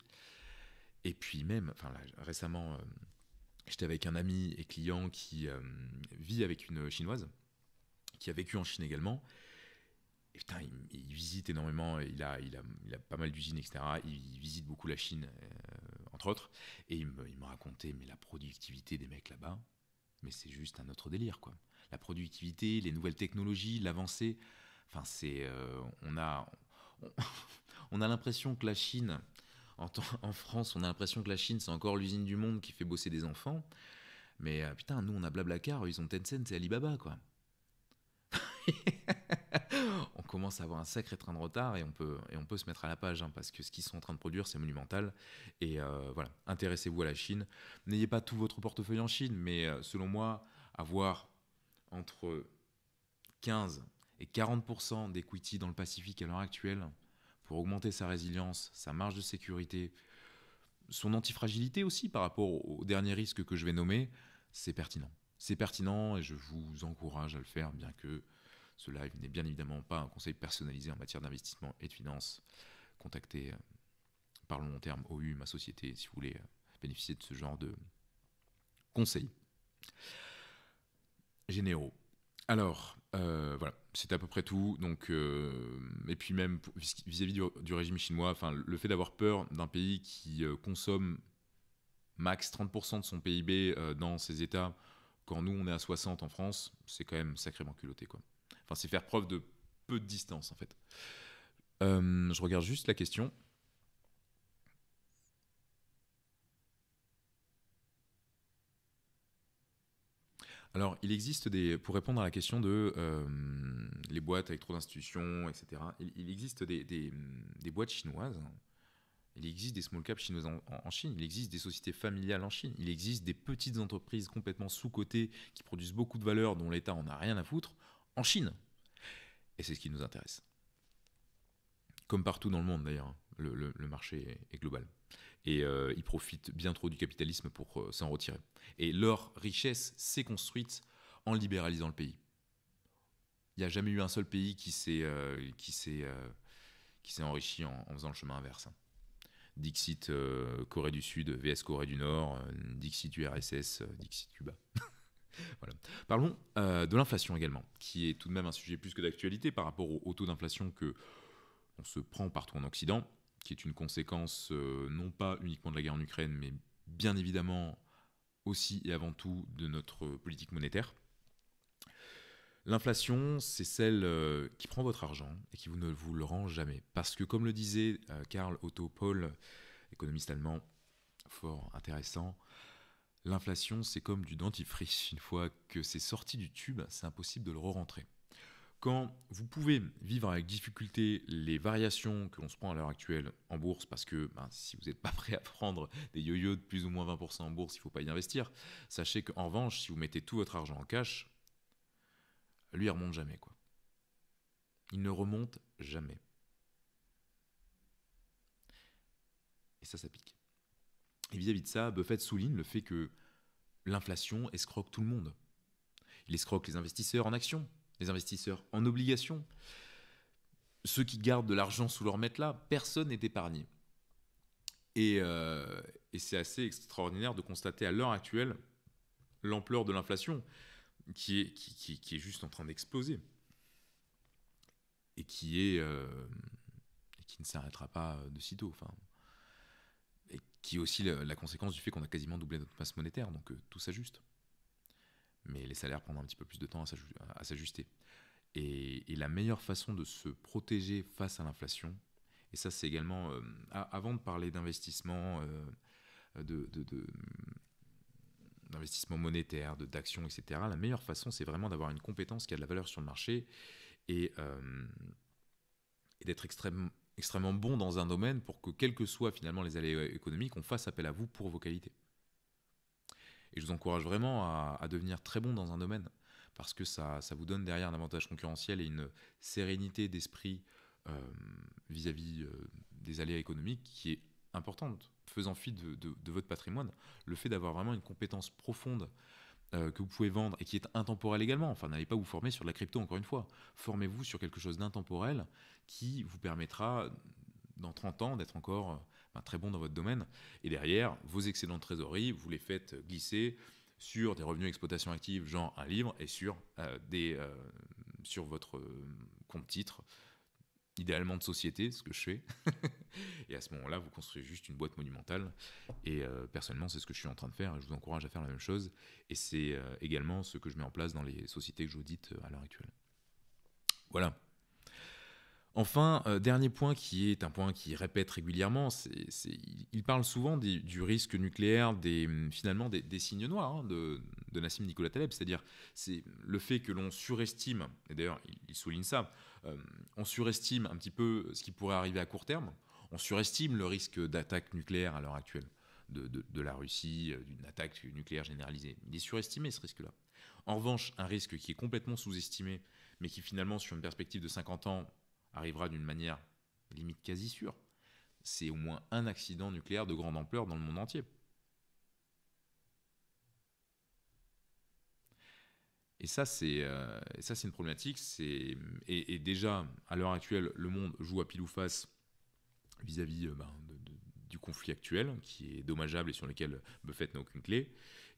Et puis même, enfin là, récemment, euh, j'étais avec un ami et client qui euh, vit avec une chinoise, qui a vécu en Chine également. Et putain, il, visite énormément, il a, il a, il a pas mal d'usines, etc. Il, visite beaucoup la Chine, euh, entre autres. Et il me, racontait, mais la productivité des mecs là-bas, mais c'est juste un autre délire, quoi. La productivité, les nouvelles technologies, l'avancée. Enfin, c'est. on a. On a l'impression que la Chine, en, France, on a l'impression que la Chine, c'est encore l'usine du monde qui fait bosser des enfants. Mais euh, putain, nous, on a Blablacar, ils ont Tencent, c'est Alibaba, quoi. on commence à avoir un sacré train de retard et on peut, et on peut se mettre à la page hein, parce que ce qu'ils sont en train de produire, c'est monumental. Et euh, voilà, intéressez-vous à la Chine. N'ayez pas tout votre portefeuille en Chine, mais euh, selon moi, avoir entre 15 et 40% d'equity dans le Pacifique à l'heure actuelle, pour augmenter sa résilience, sa marge de sécurité, son antifragilité aussi par rapport aux dernier risque que je vais nommer, c'est pertinent. C'est pertinent et je vous encourage à le faire, bien que ce live n'est bien évidemment pas un conseil personnalisé en matière d'investissement et de finance. Contactez euh, par le long terme OU, ma société, si vous voulez euh, bénéficier de ce genre de conseils généraux. Alors, euh, voilà, c'est à peu près tout. Donc, euh, et puis même vis-à-vis du, régime chinois, enfin, le fait d'avoir peur d'un pays qui euh, consomme max 30% de son PIB euh, dans ses États, quand nous on est à 60 en France, c'est quand même sacrément culotté. Quoi. Enfin, c'est faire preuve de peu de distance en fait. je regarde juste la question. Alors, il existe des. Pour répondre à la question de euh, les boîtes avec trop d'institutions, etc., il, existe des, boîtes chinoises. Il existe des small caps chinoises en, Chine. Il existe des sociétés familiales en Chine. Il existe des petites entreprises complètement sous-cotées qui produisent beaucoup de valeur dont l'État en a rien à foutre en Chine. Et c'est ce qui nous intéresse. Comme partout dans le monde d'ailleurs, hein. le marché est global et euh, ils profitent bien trop du capitalisme pour euh, s'en retirer. Et leur richesse s'est construite en libéralisant le pays. Il n'y a jamais eu un seul pays qui s'est euh, enrichi en, faisant le chemin inverse. Hein. Dixit Corée du Sud, VS Corée du Nord, Dixit URSS, Dixit Cuba. Parlons de l'inflation également, qui est tout de même un sujet plus que d'actualité par rapport au, au taux d'inflation que on se prend partout en Occident qui est une conséquence euh, non pas uniquement de la guerre en Ukraine, mais bien évidemment aussi et avant tout de notre politique monétaire. L'inflation, c'est celle euh, qui prend votre argent et qui vous ne vous le rend jamais. Parce que, comme le disait euh, Karl Otto Paul, économiste allemand fort intéressant, l'inflation, c'est comme du dentifrice. Une fois que c'est sorti du tube, c'est impossible de le re-rentrer quand vous pouvez vivre avec difficulté les variations que l'on se prend à l'heure actuelle en bourse, parce que ben, si vous n'êtes pas prêt à prendre des yo-yo de plus ou moins 20% en bourse, il ne faut pas y investir. Sachez qu'en revanche, si vous mettez tout votre argent en cash, lui, il ne remonte jamais. Il ne remonte jamais. Et ça, ça pique. Et vis-à-vis de ça, Buffett souligne le fait que l'inflation escroque tout le monde. Il escroque les investisseurs en actions les investisseurs en obligations, ceux qui gardent de l'argent sous leur matelas, personne n'est épargné. Euh, et, c'est assez extraordinaire de constater à l'heure actuelle l'ampleur de l'inflation qui est, qui, est juste en train d'exploser et qui est euh, qui ne s'arrêtera pas de sitôt. Enfin, et qui est aussi la, conséquence du fait qu'on a quasiment doublé notre masse monétaire, donc euh, tout s'ajuste mais les salaires prendront un petit peu plus de temps à s'ajuster. Et, la meilleure façon de se protéger face à l'inflation, et ça c'est également, euh, avant de parler d'investissement, euh, de, d'investissement monétaire, de, d'action, etc., la meilleure façon c'est vraiment d'avoir une compétence qui a de la valeur sur le marché et, euh, et d'être extrêmement extrêmement bon dans un domaine pour que, quels que soient finalement les allées économiques, on fasse appel à vous pour vos qualités. Et je vous encourage vraiment à, devenir très bon dans un domaine, parce que ça, ça, vous donne derrière un avantage concurrentiel et une sérénité d'esprit euh, vis-à-vis euh, des aléas économiques qui est importante, faisant fi de, votre patrimoine. Le fait d'avoir vraiment une compétence profonde euh, que vous pouvez vendre et qui est intemporelle également. Enfin, n'allez pas vous former sur la crypto encore une fois. Formez-vous sur quelque chose d'intemporel qui vous permettra dans 30 ans d'être encore très bon dans votre domaine. Et derrière, vos excédents de trésorerie, vous les faites glisser sur des revenus d'exploitation active, genre un livre, et sur, euh, des, euh, sur votre euh, compte titre, idéalement de société, ce que je fais. et à ce moment-là, vous construisez juste une boîte monumentale. Et personnellement, c'est ce que je suis en train de faire. Et je vous encourage à faire la même chose. Et c'est également ce que je mets en place dans les sociétés que j'audite à l'heure actuelle. Voilà. Enfin, euh, dernier point qui est un point qu'il répète régulièrement, c'est, il parle souvent du risque nucléaire, des, hum, finalement des, signes noirs hein, de, Nassim Nicolas Taleb, c'est-à-dire c'est le fait que l'on surestime, et d'ailleurs il, souligne ça, euh, on surestime un petit peu ce qui pourrait arriver à court terme, on surestime le risque d'attaque nucléaire à l'heure actuelle de, de la Russie, euh, d'une attaque nucléaire généralisée. Il est surestimé ce risque-là. En revanche, un risque qui est complètement sous-estimé, mais qui finalement sur une perspective de 50 ans arrivera d'une manière limite quasi sûre. C'est au moins un accident nucléaire de grande ampleur dans le monde entier. Et ça, c'est euh, une problématique. Et, déjà, à l'heure actuelle, le monde joue à pile ou face vis-à-vis euh, ben, du conflit actuel, qui est dommageable et sur lequel Buffett n'a aucune clé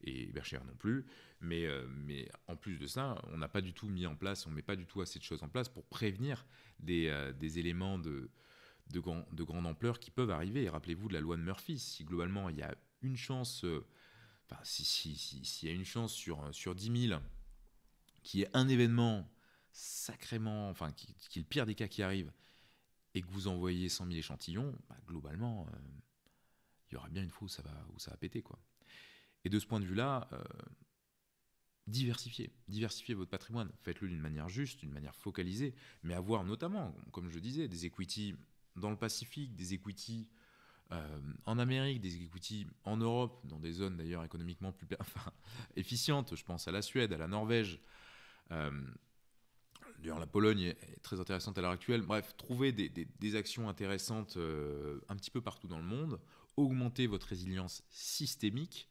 et Berchère non plus. Mais, euh, mais en plus de ça, on n'a pas du tout mis en place, on ne met pas du tout assez de choses en place pour prévenir des, euh, éléments de, de, grande ampleur qui peuvent arriver. et Rappelez-vous de la loi de Murphy, si globalement il y a une chance, euh, enfin, si, si, y a une chance sur, sur 10 000 qui est un événement sacrément, enfin, qui, est le pire des cas qui arrive, et que vous envoyez 100 000 échantillons, bah, globalement, il y aura bien une fois où ça va, où ça va péter, quoi. Et de ce point de vue-là, euh, diversifiez. votre patrimoine. Faites-le d'une manière juste, d'une manière focalisée, mais avoir notamment, comme je disais, des equities dans le Pacifique, des equities euh, en Amérique, des equities en Europe, dans des zones d'ailleurs économiquement plus efficientes. Je pense à la Suède, à la Norvège. Euh, d'ailleurs, la Pologne est très intéressante à l'heure actuelle. Bref, trouver des, actions intéressantes euh, un petit peu partout dans le monde, augmenter votre résilience systémique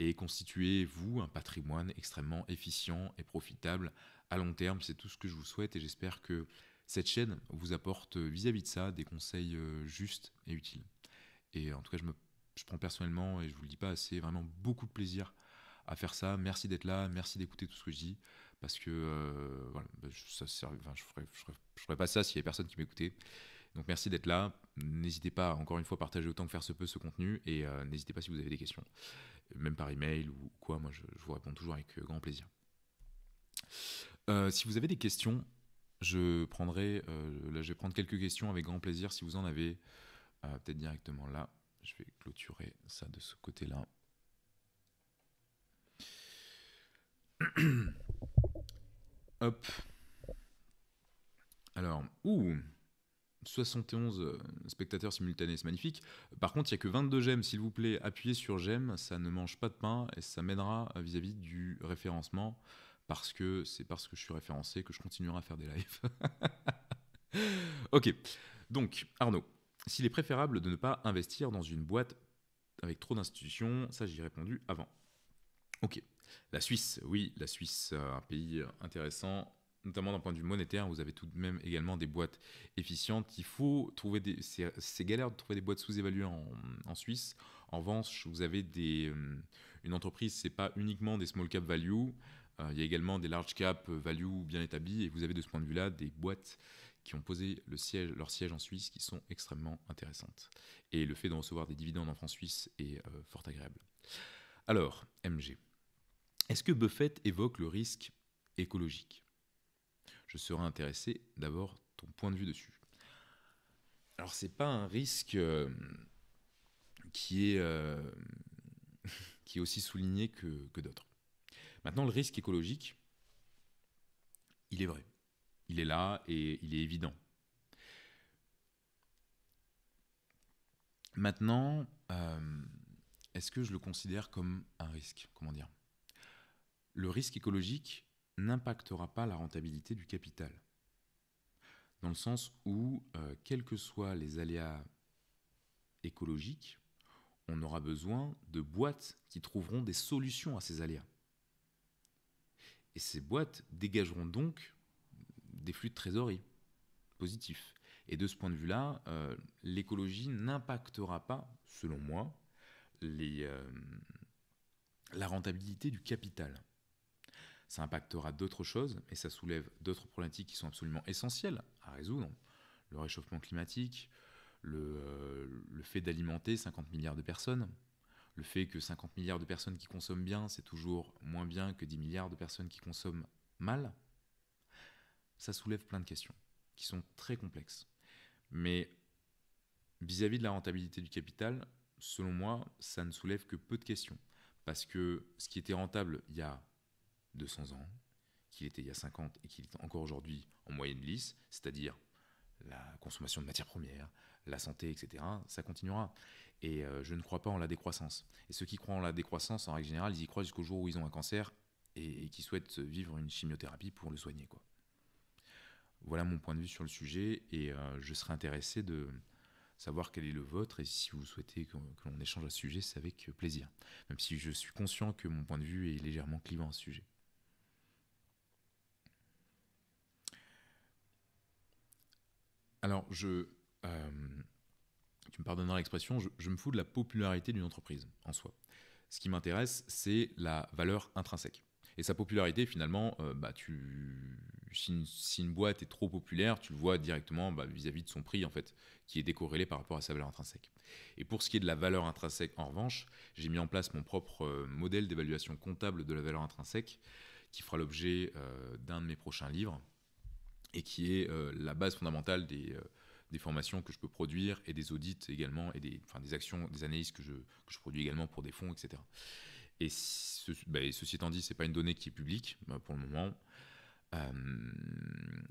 et constituez-vous un patrimoine extrêmement efficient et profitable à long terme. C'est tout ce que je vous souhaite et j'espère que cette chaîne vous apporte euh, vis-à-vis de ça des conseils euh, justes et utiles. Et en tout cas, je, me, je prends personnellement, et je vous le dis pas assez, vraiment beaucoup de plaisir à faire ça. Merci d'être là, merci d'écouter tout ce que je dis, parce que euh, voilà, bah, ça sert, enfin, je ne ferais, pas ça s'il n'y avait personne qui m'écoutait. Donc merci d'être là. N'hésitez pas, encore une fois, à partager autant que faire se peut ce contenu, et n'hésitez pas si vous avez des questions même par email ou quoi, moi je, vous réponds toujours avec euh, grand plaisir. Euh, si vous avez des questions, je prendrai, euh, là je vais prendre quelques questions avec grand plaisir si vous en avez, peut-être directement là. Je vais clôturer ça de ce côté-là. Hop. Alors, ouh, 71 euh, spectateurs simultanés, c'est magnifique. Par contre, il n'y a que 22 j'aime, s'il vous plaît, appuyez sur j'aime, ça ne mange pas de pain et ça m'aidera vis-à-vis du référencement parce que c'est parce que je suis référencé que je continuerai à faire des lives. ok, donc Arnaud, s'il est préférable de ne pas investir dans une boîte avec trop d'institutions, ça j'y ai répondu avant. Ok, la Suisse, oui, la Suisse, euh, un pays intéressant, notamment d'un point de vue monétaire, vous avez tout de même également des boîtes efficientes. Il faut trouver des. C'est galère de trouver des boîtes sous-évaluées en, Suisse. En revanche, vous avez des. Euh, une entreprise, ce n'est pas uniquement des small cap value. Euh, il y a également des large cap value bien établis. Et vous avez de ce point de vue-là des boîtes qui ont posé leur siège en Suisse qui sont extrêmement intéressantes. Et le fait de recevoir des dividendes en France suisse est euh, fort agréable. Alors, MG. Est-ce que Buffett évoque le risque écologique je serais intéressé d'abord ton point de vue dessus. Alors c'est pas un risque euh, qui est euh, qui est aussi souligné que, d'autres. Maintenant le risque écologique, il est vrai, il est là et il est évident. Maintenant, euh, est-ce que je le considère comme un risque Comment dire Le risque écologique, n'impactera pas la rentabilité du capital. Dans le sens où, euh, quels que soient les aléas écologiques, on aura besoin de boîtes qui trouveront des solutions à ces aléas. Et ces boîtes dégageront donc des flux de trésorerie positifs. Et de ce point de vue-là, euh, l'écologie n'impactera pas, selon moi, euh, la rentabilité du capital. Ça impactera d'autres choses et ça soulève d'autres problématiques qui sont absolument essentielles à résoudre. Le réchauffement climatique, le, euh, fait d'alimenter 50 milliards de personnes, le fait que 50 milliards de personnes qui consomment bien, c'est toujours moins bien que 10 milliards de personnes qui consomment mal. Ça soulève plein de questions qui sont très complexes. Mais vis à -vis de la rentabilité du capital, selon moi, ça ne soulève que peu de questions. Parce que ce qui était rentable il y a 200 ans, qu'il était il y a 50 et qu'il est encore aujourd'hui en moyenne lisse, c'est-à-dire la consommation de matières premières, la santé, etc., ça continuera. Et euh, je ne crois pas en la décroissance. Et ceux qui croient en la décroissance, en règle générale, ils y croient jusqu'au jour où ils ont un cancer et, qui souhaitent vivre une chimiothérapie pour le soigner. Voilà mon point de vue sur le sujet et euh, je serais intéressé de savoir quel est le vôtre et si vous souhaitez que, l'on échange à ce sujet, c'est avec plaisir. Même si je suis conscient que mon point de vue est légèrement clivant à ce sujet. Alors, je. Euh, tu me pardonneras l'expression, je, me fous de la popularité d'une entreprise en soi. Ce qui m'intéresse, c'est la valeur intrinsèque. Et sa popularité, finalement, euh, bah, si une, boîte est trop populaire, tu le vois directement bah, vis-à-vis de son prix, en fait, qui est décorrélé par rapport à sa valeur intrinsèque. Et pour ce qui est de la valeur intrinsèque, en revanche, j'ai mis en place mon propre euh, modèle d'évaluation comptable de la valeur intrinsèque, qui fera l'objet d'un de mes prochains livres, et qui est euh, la base fondamentale des, euh, des, formations que je peux produire et des audits également et des, des actions, des analyses que je, je produis également pour des fonds, etc. Bah, et, ceci étant dit, c'est pas une donnée qui est publique bah, pour le moment. Euh,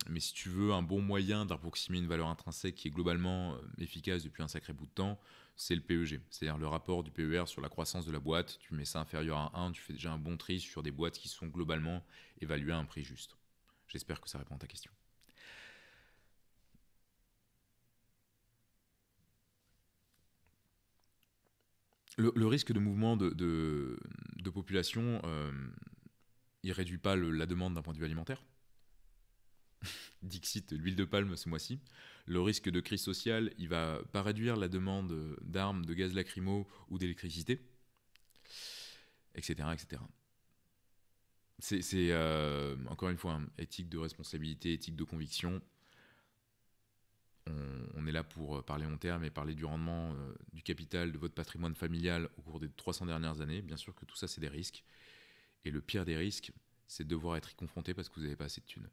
mais si tu veux un bon moyen d'approximer une valeur intrinsèque qui est globalement efficace depuis un sacré bout de temps, c'est le PEG, c'est-à-dire le rapport du PER sur la croissance de la boîte. Tu mets ça inférieur à 1, tu fais déjà un bon tri sur des boîtes qui sont globalement évaluées à un prix juste. J'espère que ça répond à ta question. le, risque de mouvement de, population, euh, il réduit pas la demande d'un point de vue alimentaire. Dixit, l'huile de palme ce mois-ci. Le risque de crise sociale, il va pas réduire la demande d'armes, de gaz lacrymo ou d'électricité, etc., etc. C'est euh, encore une fois hein, éthique de responsabilité, éthique de conviction on, est là pour euh, parler long terme et parler du rendement euh, du capital, de votre patrimoine familial au cours des 300 dernières années. Bien sûr que tout ça, c'est des risques. Et le pire des risques, c'est de devoir être confronté parce que vous n'avez pas assez de thunes.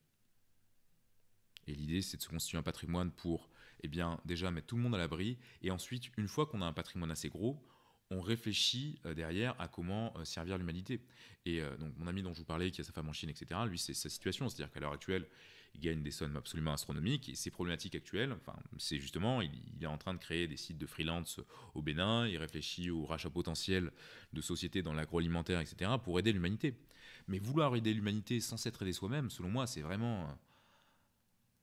Et l'idée, c'est de se constituer un patrimoine pour, eh bien, déjà mettre tout le monde à l'abri. Et ensuite, une fois qu'on a un patrimoine assez gros, on réfléchit euh, derrière à comment servir l'humanité. Et donc mon ami dont je vous parlais, qui a sa femme en Chine, etc., lui, c'est sa situation. C'est-à-dire qu'à l'heure actuelle, il gagne des sommes absolument astronomiques. Et ses problématiques actuelles, enfin, c'est justement, il, est en train de créer des sites de freelance au Bénin, il réfléchit au rachat potentiel de sociétés dans l'agroalimentaire, etc., pour aider l'humanité. Mais vouloir aider l'humanité sans s'être aidé soi-même, selon moi, c'est vraiment. Euh,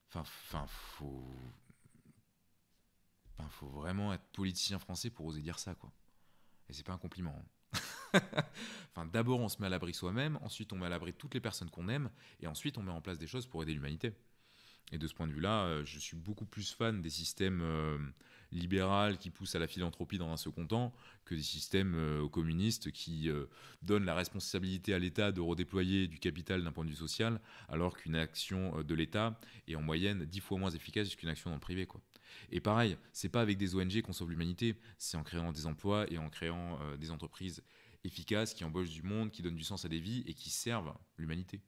enfin, enfin, faut. faut vraiment être politicien français pour oser dire ça, quoi. Et c'est pas un compliment. Hein. enfin, d'abord, on se met à l'abri soi-même, ensuite, on met à l'abri toutes les personnes qu'on aime, et ensuite, on met en place des choses pour aider l'humanité. Et de ce point de vue-là, euh, je suis beaucoup plus fan des systèmes euh, libéraux qui poussent à la philanthropie dans un second temps que des systèmes euh, communistes qui donnent la responsabilité à l'État de redéployer du capital d'un point de vue social, alors qu'une action de l'État est en moyenne dix fois moins efficace qu'une action dans le privé. Quoi. Et pareil, c'est pas avec des ONG qu'on sauve l'humanité, c'est en créant des emplois et en créant euh, des entreprises efficaces qui embauchent du monde, qui donnent du sens à des vies et qui servent l'humanité.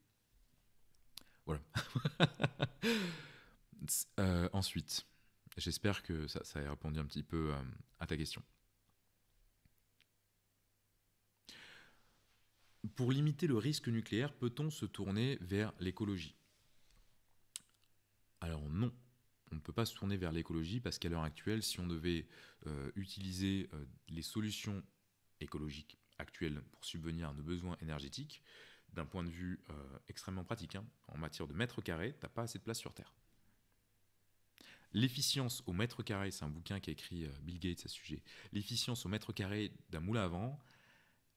Voilà. Euh, ensuite, j'espère que ça, a répondu un petit peu euh, à ta question. Pour limiter le risque nucléaire, peut-on se tourner vers l'écologie Alors non, on ne peut pas se tourner vers l'écologie parce qu'à l'heure actuelle, si on devait euh, utiliser euh, les solutions écologiques actuelles pour subvenir à nos besoins énergétiques, d'un point de vue euh, extrêmement pratique, hein, en matière de mètres carrés, t'as pas assez de place sur Terre. L'efficience au mètre carré, c'est un bouquin qu'a écrit Bill Gates à ce sujet. L'efficience au mètre carré d'un moulin à vent,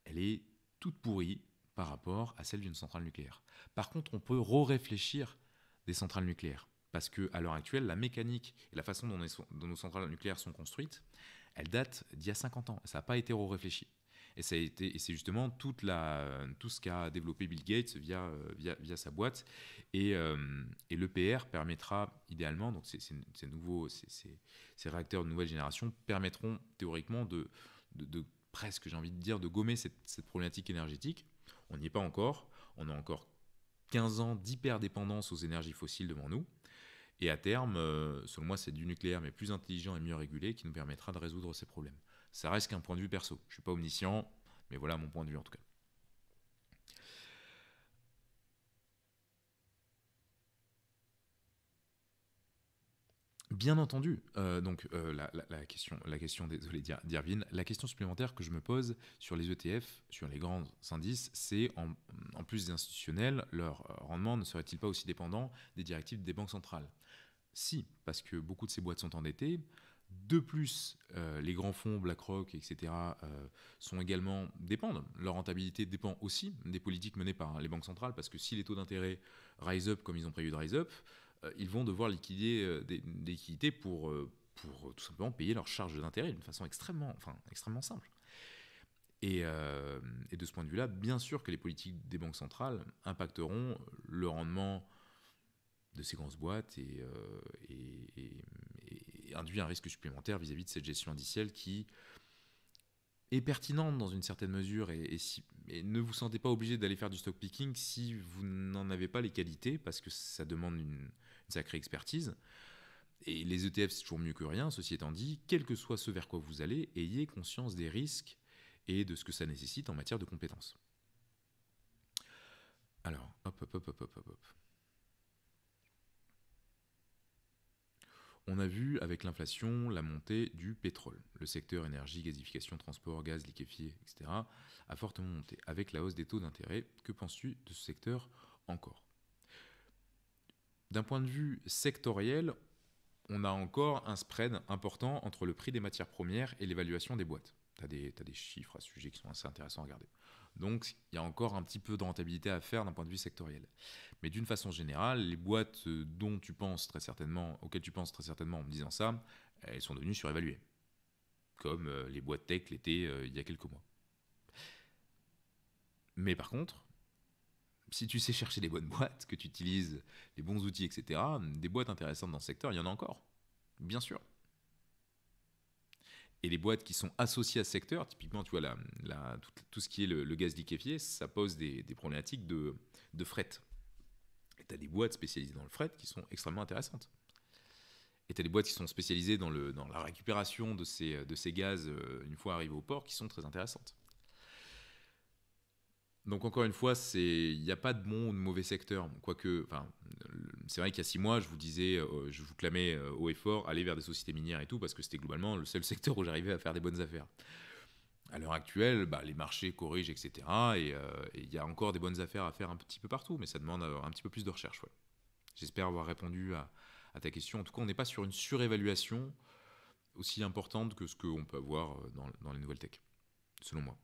elle est toute pourrie par rapport à celle d'une centrale nucléaire. Par contre, on peut re-réfléchir des centrales nucléaires. Parce qu'à l'heure actuelle, la mécanique et la façon dont, nos centrales nucléaires sont construites, elle date d'il y a 50 ans. Ça n'a pas été réfléchi. Et, et c'est justement toute la, tout ce qu'a développé Bill Gates via, via, sa boîte. Et, euh, l'EPR permettra idéalement, donc ces, réacteurs de nouvelle génération permettront théoriquement de, de, presque, j'ai envie de dire, de gommer cette, cette problématique énergétique. On n'y est pas encore. On a encore 15 ans d'hyperdépendance aux énergies fossiles devant nous. Et à terme, euh, selon moi, c'est du nucléaire, mais plus intelligent et mieux régulé, qui nous permettra de résoudre ces problèmes. Ça reste qu'un point de vue perso. Je ne suis pas omniscient, mais voilà mon point de vue en tout cas. Bien entendu, euh, donc euh, la, question, la question, désolé la question supplémentaire que je me pose sur les ETF, sur les grands indices, c'est en, plus des institutionnels, leur rendement ne serait-il pas aussi dépendant des directives des banques centrales si, parce que beaucoup de ces boîtes sont endettées. De plus, euh, les grands fonds, BlackRock, etc., euh, sont également dépendants. Leur rentabilité dépend aussi des politiques menées par les banques centrales, parce que si les taux d'intérêt rise up comme ils ont prévu de rise up, euh, ils vont devoir liquider des, liquidités pour, pour tout simplement payer leurs charges d'intérêt d'une façon extrêmement, enfin, extrêmement simple. Et, et de ce point de vue-là, bien sûr que les politiques des banques centrales impacteront le rendement de ces grosses boîtes euh, et, induit un risque supplémentaire vis-à-vis de cette gestion indicielle qui est pertinente dans une certaine mesure et, ne vous sentez pas obligé d'aller faire du stock picking si vous n'en avez pas les qualités parce que ça demande une, sacrée expertise. Et les ETF, c'est toujours mieux que rien, ceci étant dit, quel que soit ce vers quoi vous allez, ayez conscience des risques et de ce que ça nécessite en matière de compétences. Alors, hop, hop, hop, hop, hop, hop. On a vu avec l'inflation la montée du pétrole. Le secteur énergie, gazification, transport, gaz liquéfié, etc. a fortement monté. Avec la hausse des taux d'intérêt, que penses-tu de ce secteur encore D'un point de vue sectoriel, on a encore un spread important entre le prix des matières premières et l'évaluation des boîtes. Tu as, des chiffres à ce sujet qui sont assez intéressants à regarder. Donc il y a encore un petit peu de rentabilité à faire d'un point de vue sectoriel. Mais d'une façon générale, les boîtes euh, dont tu penses très certainement, auxquelles tu penses très certainement en me disant ça, elles sont devenues surévaluées. Comme euh, les boîtes tech l'étaient euh, il y a quelques mois. Mais par contre, si tu sais chercher les bonnes boîtes, que tu utilises les bons outils, etc., des boîtes intéressantes dans ce secteur, il y en a encore. Bien sûr. Et les boîtes qui sont associées à ce secteur, typiquement, tu vois, tout, ce qui est le, gaz liquéfié, ça pose des, problématiques de, fret. Et tu as des boîtes spécialisées dans le fret qui sont extrêmement intéressantes. Et tu as des boîtes qui sont spécialisées dans, la récupération de ces, de ces gaz euh, une fois arrivés au port qui sont très intéressantes. Donc encore une fois, il n'y a pas de bon ou de mauvais secteur. Quoique, enfin, c'est vrai qu'il y a six mois, je vous disais, euh, je vous clamais euh, haut et fort, aller vers des sociétés minières et tout, parce que c'était globalement le seul secteur où j'arrivais à faire des bonnes affaires. À l'heure actuelle, bah, les marchés corrigent, etc. Euh, et il y a encore des bonnes affaires à faire un petit peu partout, mais ça demande un petit peu plus de recherche. J'espère avoir répondu à, ta question. En tout cas, on n'est pas sur une surévaluation aussi importante que ce qu'on peut avoir dans, dans les nouvelles techs, selon moi.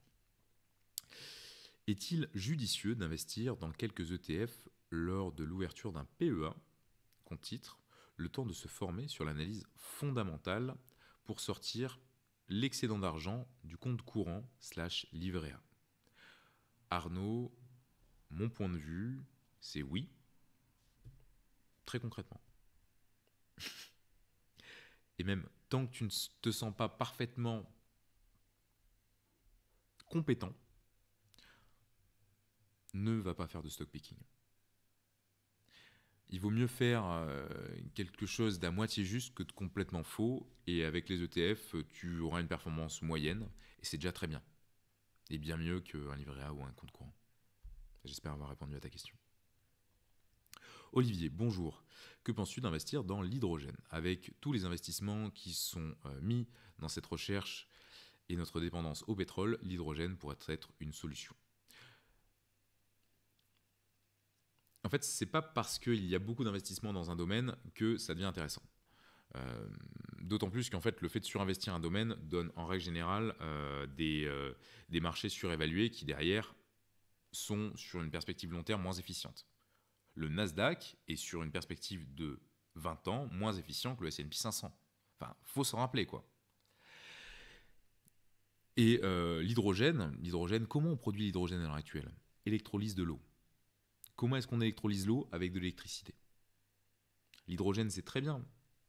Est-il judicieux d'investir dans quelques ETF lors de l'ouverture d'un PEA, qu'on titre, le temps de se former sur l'analyse fondamentale pour sortir l'excédent d'argent du compte courant slash livret A Arnaud, mon point de vue, c'est oui, très concrètement. Et même tant que tu ne te sens pas parfaitement compétent, ne va pas faire de stock picking. Il vaut mieux faire euh, quelque chose d'à moitié juste que de complètement faux, et avec les ETF, tu auras une performance moyenne, et c'est déjà très bien. Et bien mieux qu'un livret A ou un compte courant. J'espère avoir répondu à ta question. Olivier, bonjour. Que penses-tu d'investir dans l'hydrogène Avec tous les investissements qui sont euh, mis dans cette recherche et notre dépendance au pétrole, l'hydrogène pourrait être une solution. en fait, c'est pas parce qu'il y a beaucoup d'investissements dans un domaine que ça devient intéressant. Euh, d'autant plus qu'en fait, le fait de surinvestir un domaine donne en règle générale euh, euh, des, marchés surévalués qui derrière sont sur une perspective long terme moins efficiente. Le Nasdaq est sur une perspective de 20 ans moins efficient que le S&P 500. Enfin, faut s'en rappeler quoi. Et l'hydrogène, l'hydrogène, comment on produit l'hydrogène à l'heure actuelle Électrolyse de l'eau. Comment est-ce qu'on électrolyse l'eau avec de l'électricité L'hydrogène, c'est très bien.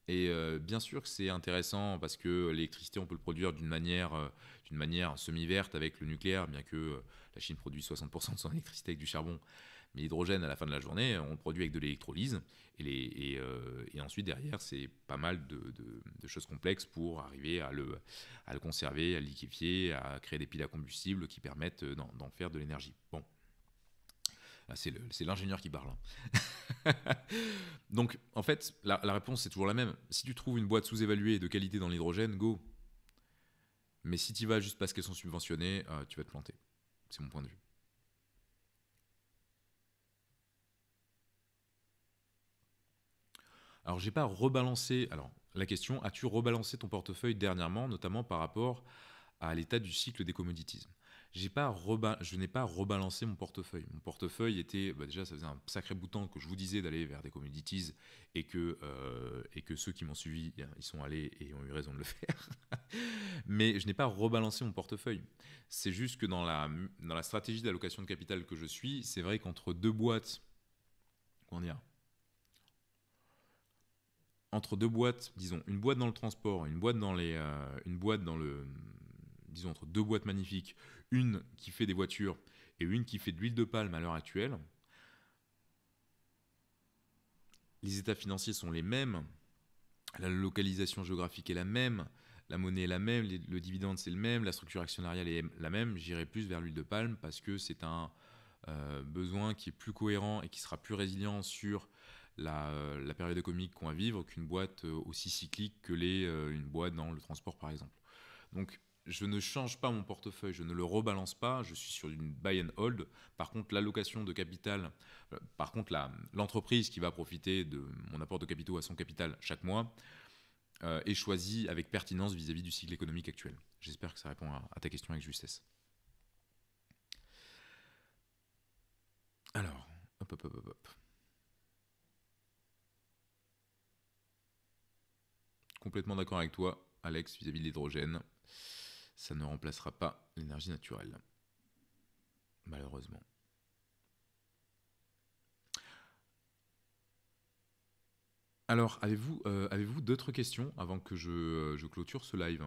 Et euh, bien sûr que c'est intéressant parce que l'électricité, on peut le produire d'une manière, euh, d'une manière semi-verte avec le nucléaire, bien que euh, la Chine produise 60% de son électricité avec du charbon. Mais l'hydrogène, à la fin de la journée, on le produit avec de l'électrolyse. Et, les, ensuite, derrière, c'est pas mal de, choses complexes pour arriver à le, à le conserver, à le liquéfier, à créer des piles à combustible qui permettent d'en faire de l'énergie. Bon. Ah, c'est l'ingénieur qui parle. Hein. Donc, en fait, la, réponse, est toujours la même. Si tu trouves une boîte sous-évaluée de qualité dans l'hydrogène, go. Mais si tu vas juste parce qu'elles sont subventionnées, euh, tu vas te planter. C'est mon point de vue. Alors, j'ai pas rebalancé. Alors, la question as-tu rebalancé ton portefeuille dernièrement, notamment par rapport à l'état du cycle des commoditismes je n'ai pas rebalancé mon portefeuille. Mon portefeuille était, bah, déjà, ça faisait un sacré bout de temps que je vous disais d'aller vers des commodities et que, euh, et que ceux qui m'ont suivi, eh ils sont allés et ont eu raison de le faire. Mais je n'ai pas rebalancé mon portefeuille. C'est juste que dans la, dans la stratégie d'allocation de capital que je suis, c'est vrai qu'entre deux boîtes, comment dire entre deux boîtes, disons une boîte dans le transport, une boîte dans les, euh, une boîte dans le, disons entre deux boîtes magnifiques, une qui fait des voitures et une qui fait de l'huile de palme à l'heure actuelle, les états financiers sont les mêmes, la localisation géographique est la même, la monnaie est la même, le dividende c'est le même, la structure actionnariale est la même, j'irai plus vers l'huile de palme parce que c'est un euh, besoin qui est plus cohérent et qui sera plus résilient sur la, euh, période économique qu'on va vivre qu'une boîte euh, aussi cyclique que l'est une boîte dans le transport par exemple. Donc je ne change pas mon portefeuille, je ne le rebalance pas, je suis sur une buy and hold. Par contre, l'allocation de capital, euh, par contre, l'entreprise qui va profiter de mon apport de capitaux à son capital chaque mois euh, est choisie avec pertinence vis-à-vis du cycle économique actuel. J'espère que ça répond à, ta question avec justesse. Alors, hop, hop, hop, hop, Complètement d'accord avec toi, Alex, vis à -vis de l'hydrogène ça ne remplacera pas l'énergie naturelle. Malheureusement. Alors, avez-vous euh, avez-vous d'autres questions avant que je, euh, je clôture ce live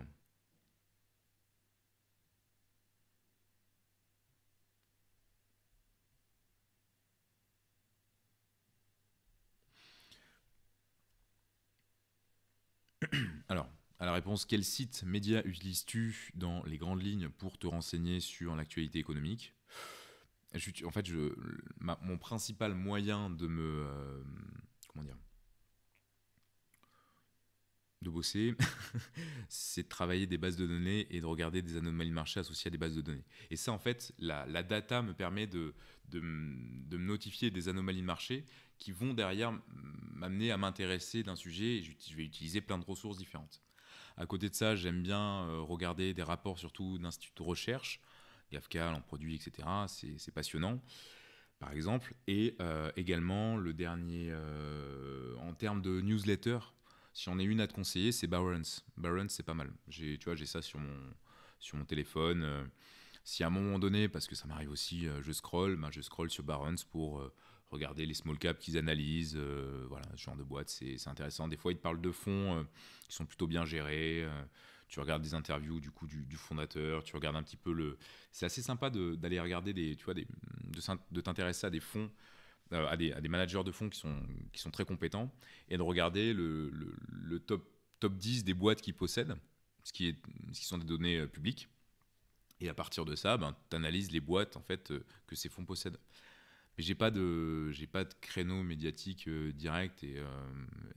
Alors, à la réponse quel site média utilises-tu dans les grandes lignes pour te renseigner sur l'actualité économique En fait, mon principal moyen de me euh, comment dire de bosser, c'est de travailler des bases de données et de regarder des anomalies de marché associées à des bases de données. Et ça, en fait, la, data me permet de, de, me notifier des anomalies de marché qui vont derrière m'amener à m'intéresser d'un sujet et je vais utiliser plein de ressources différentes. À côté de ça, j'aime bien euh, regarder des rapports surtout d'instituts de recherche, GAFCAL en produit, etc. C'est passionnant, par exemple. Et euh, également, le dernier, euh, en termes de newsletter, si on est une à te conseiller, c'est Barons. Barron's, c'est pas mal. Tu vois, j'ai ça sur mon, sur mon téléphone. Si à un moment donné, parce que ça m'arrive aussi, je scroll, ben je scroll sur Barons pour regarder les small caps qu'ils analysent, euh, voilà, ce genre de boîte, c'est intéressant. Des fois, ils te parlent de fonds euh, qui sont plutôt bien gérés. Euh, tu regardes des interviews du coup du, fondateur, tu regardes un petit peu le. C'est assez sympa d'aller regarder des, tu vois, des, de, t'intéresser à des fonds. À des, managers de fonds qui sont, qui sont très compétents et de regarder le, le, top, top 10 des boîtes qu'ils possèdent, ce qui, est, ce qui sont des données publiques. Et à partir de ça, ben, tu analyses les boîtes en fait, que ces fonds possèdent. Mais j'ai pas de, j'ai pas de créneau médiatique euh, direct euh,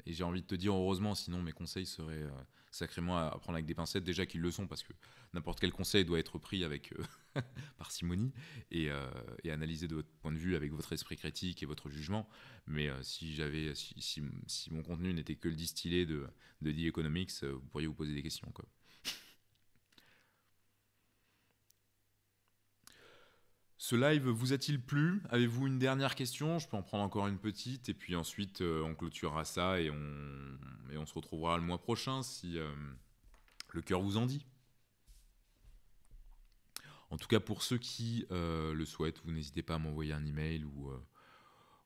et, j'ai envie de te dire heureusement, sinon mes conseils seraient euh, sacrément à, prendre avec des pincettes. Déjà qu'ils le sont parce que n'importe quel conseil doit être pris avec parcimonie et, et, analysé de votre point de vue avec votre esprit critique et votre jugement. Mais si j'avais, si, si, mon contenu n'était que le distillé de, de The Economics, vous pourriez vous poser des questions Ce live vous a-t-il plu Avez-vous une dernière question Je peux en prendre encore une petite et puis ensuite euh, on clôturera ça et on, se retrouvera le mois prochain si euh, le cœur vous en dit. En tout cas, pour ceux qui euh, le souhaitent, vous n'hésitez pas à m'envoyer un email ou,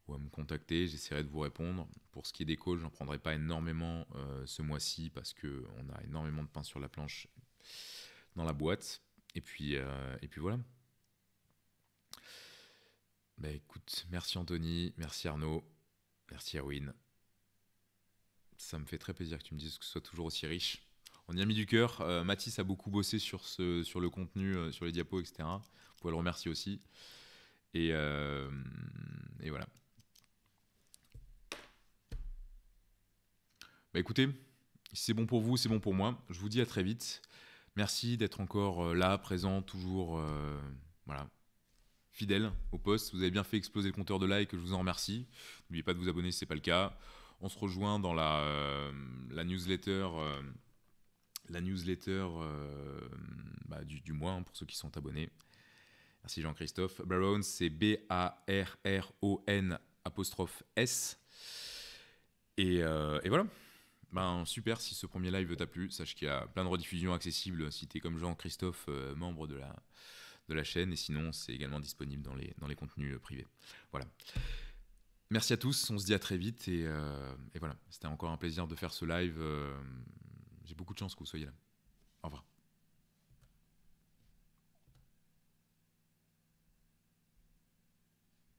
ou à me contacter. J'essaierai de vous répondre. Pour ce qui est des calls, j'en prendrai pas énormément ce mois-ci parce qu'on a énormément de pain sur la planche dans la boîte. Et puis, et puis voilà. Bah écoute, merci Anthony, merci Arnaud, merci Erwin. Ça me fait très plaisir que tu me dises que ce soit toujours aussi riche. On y a mis du cœur. Euh, Mathis a beaucoup bossé sur, ce, sur le contenu, euh, sur les diapos, etc. Vous pouvez le remercier aussi. Et, euh, et voilà. Bah écoutez, c'est bon pour vous, c'est bon pour moi. Je vous dis à très vite. Merci d'être encore là, présent, toujours. voilà. Fidèle au poste. Vous avez bien fait exploser le compteur de likes, je vous en remercie. N'oubliez pas de vous abonner si ce n'est pas le cas. On se rejoint dans la, newsletter, euh, la newsletter euh, euh, bah, du, du, mois hein, pour ceux qui sont abonnés. Merci Jean-Christophe. Barron, c'est B-A-R-R-O-N apostrophe S. Et, voilà. Ben, super, si ce premier live t'a plu, sache qu'il y a plein de rediffusions accessibles si t'es comme Jean-Christophe, membre de la, de la chaîne. Et sinon, c'est également disponible dans les, dans les contenus euh, privés. Voilà. Merci à tous, on se dit à très vite et, euh, voilà, c'était encore un plaisir de faire ce live. Euh, j'ai beaucoup de chance que vous soyez là.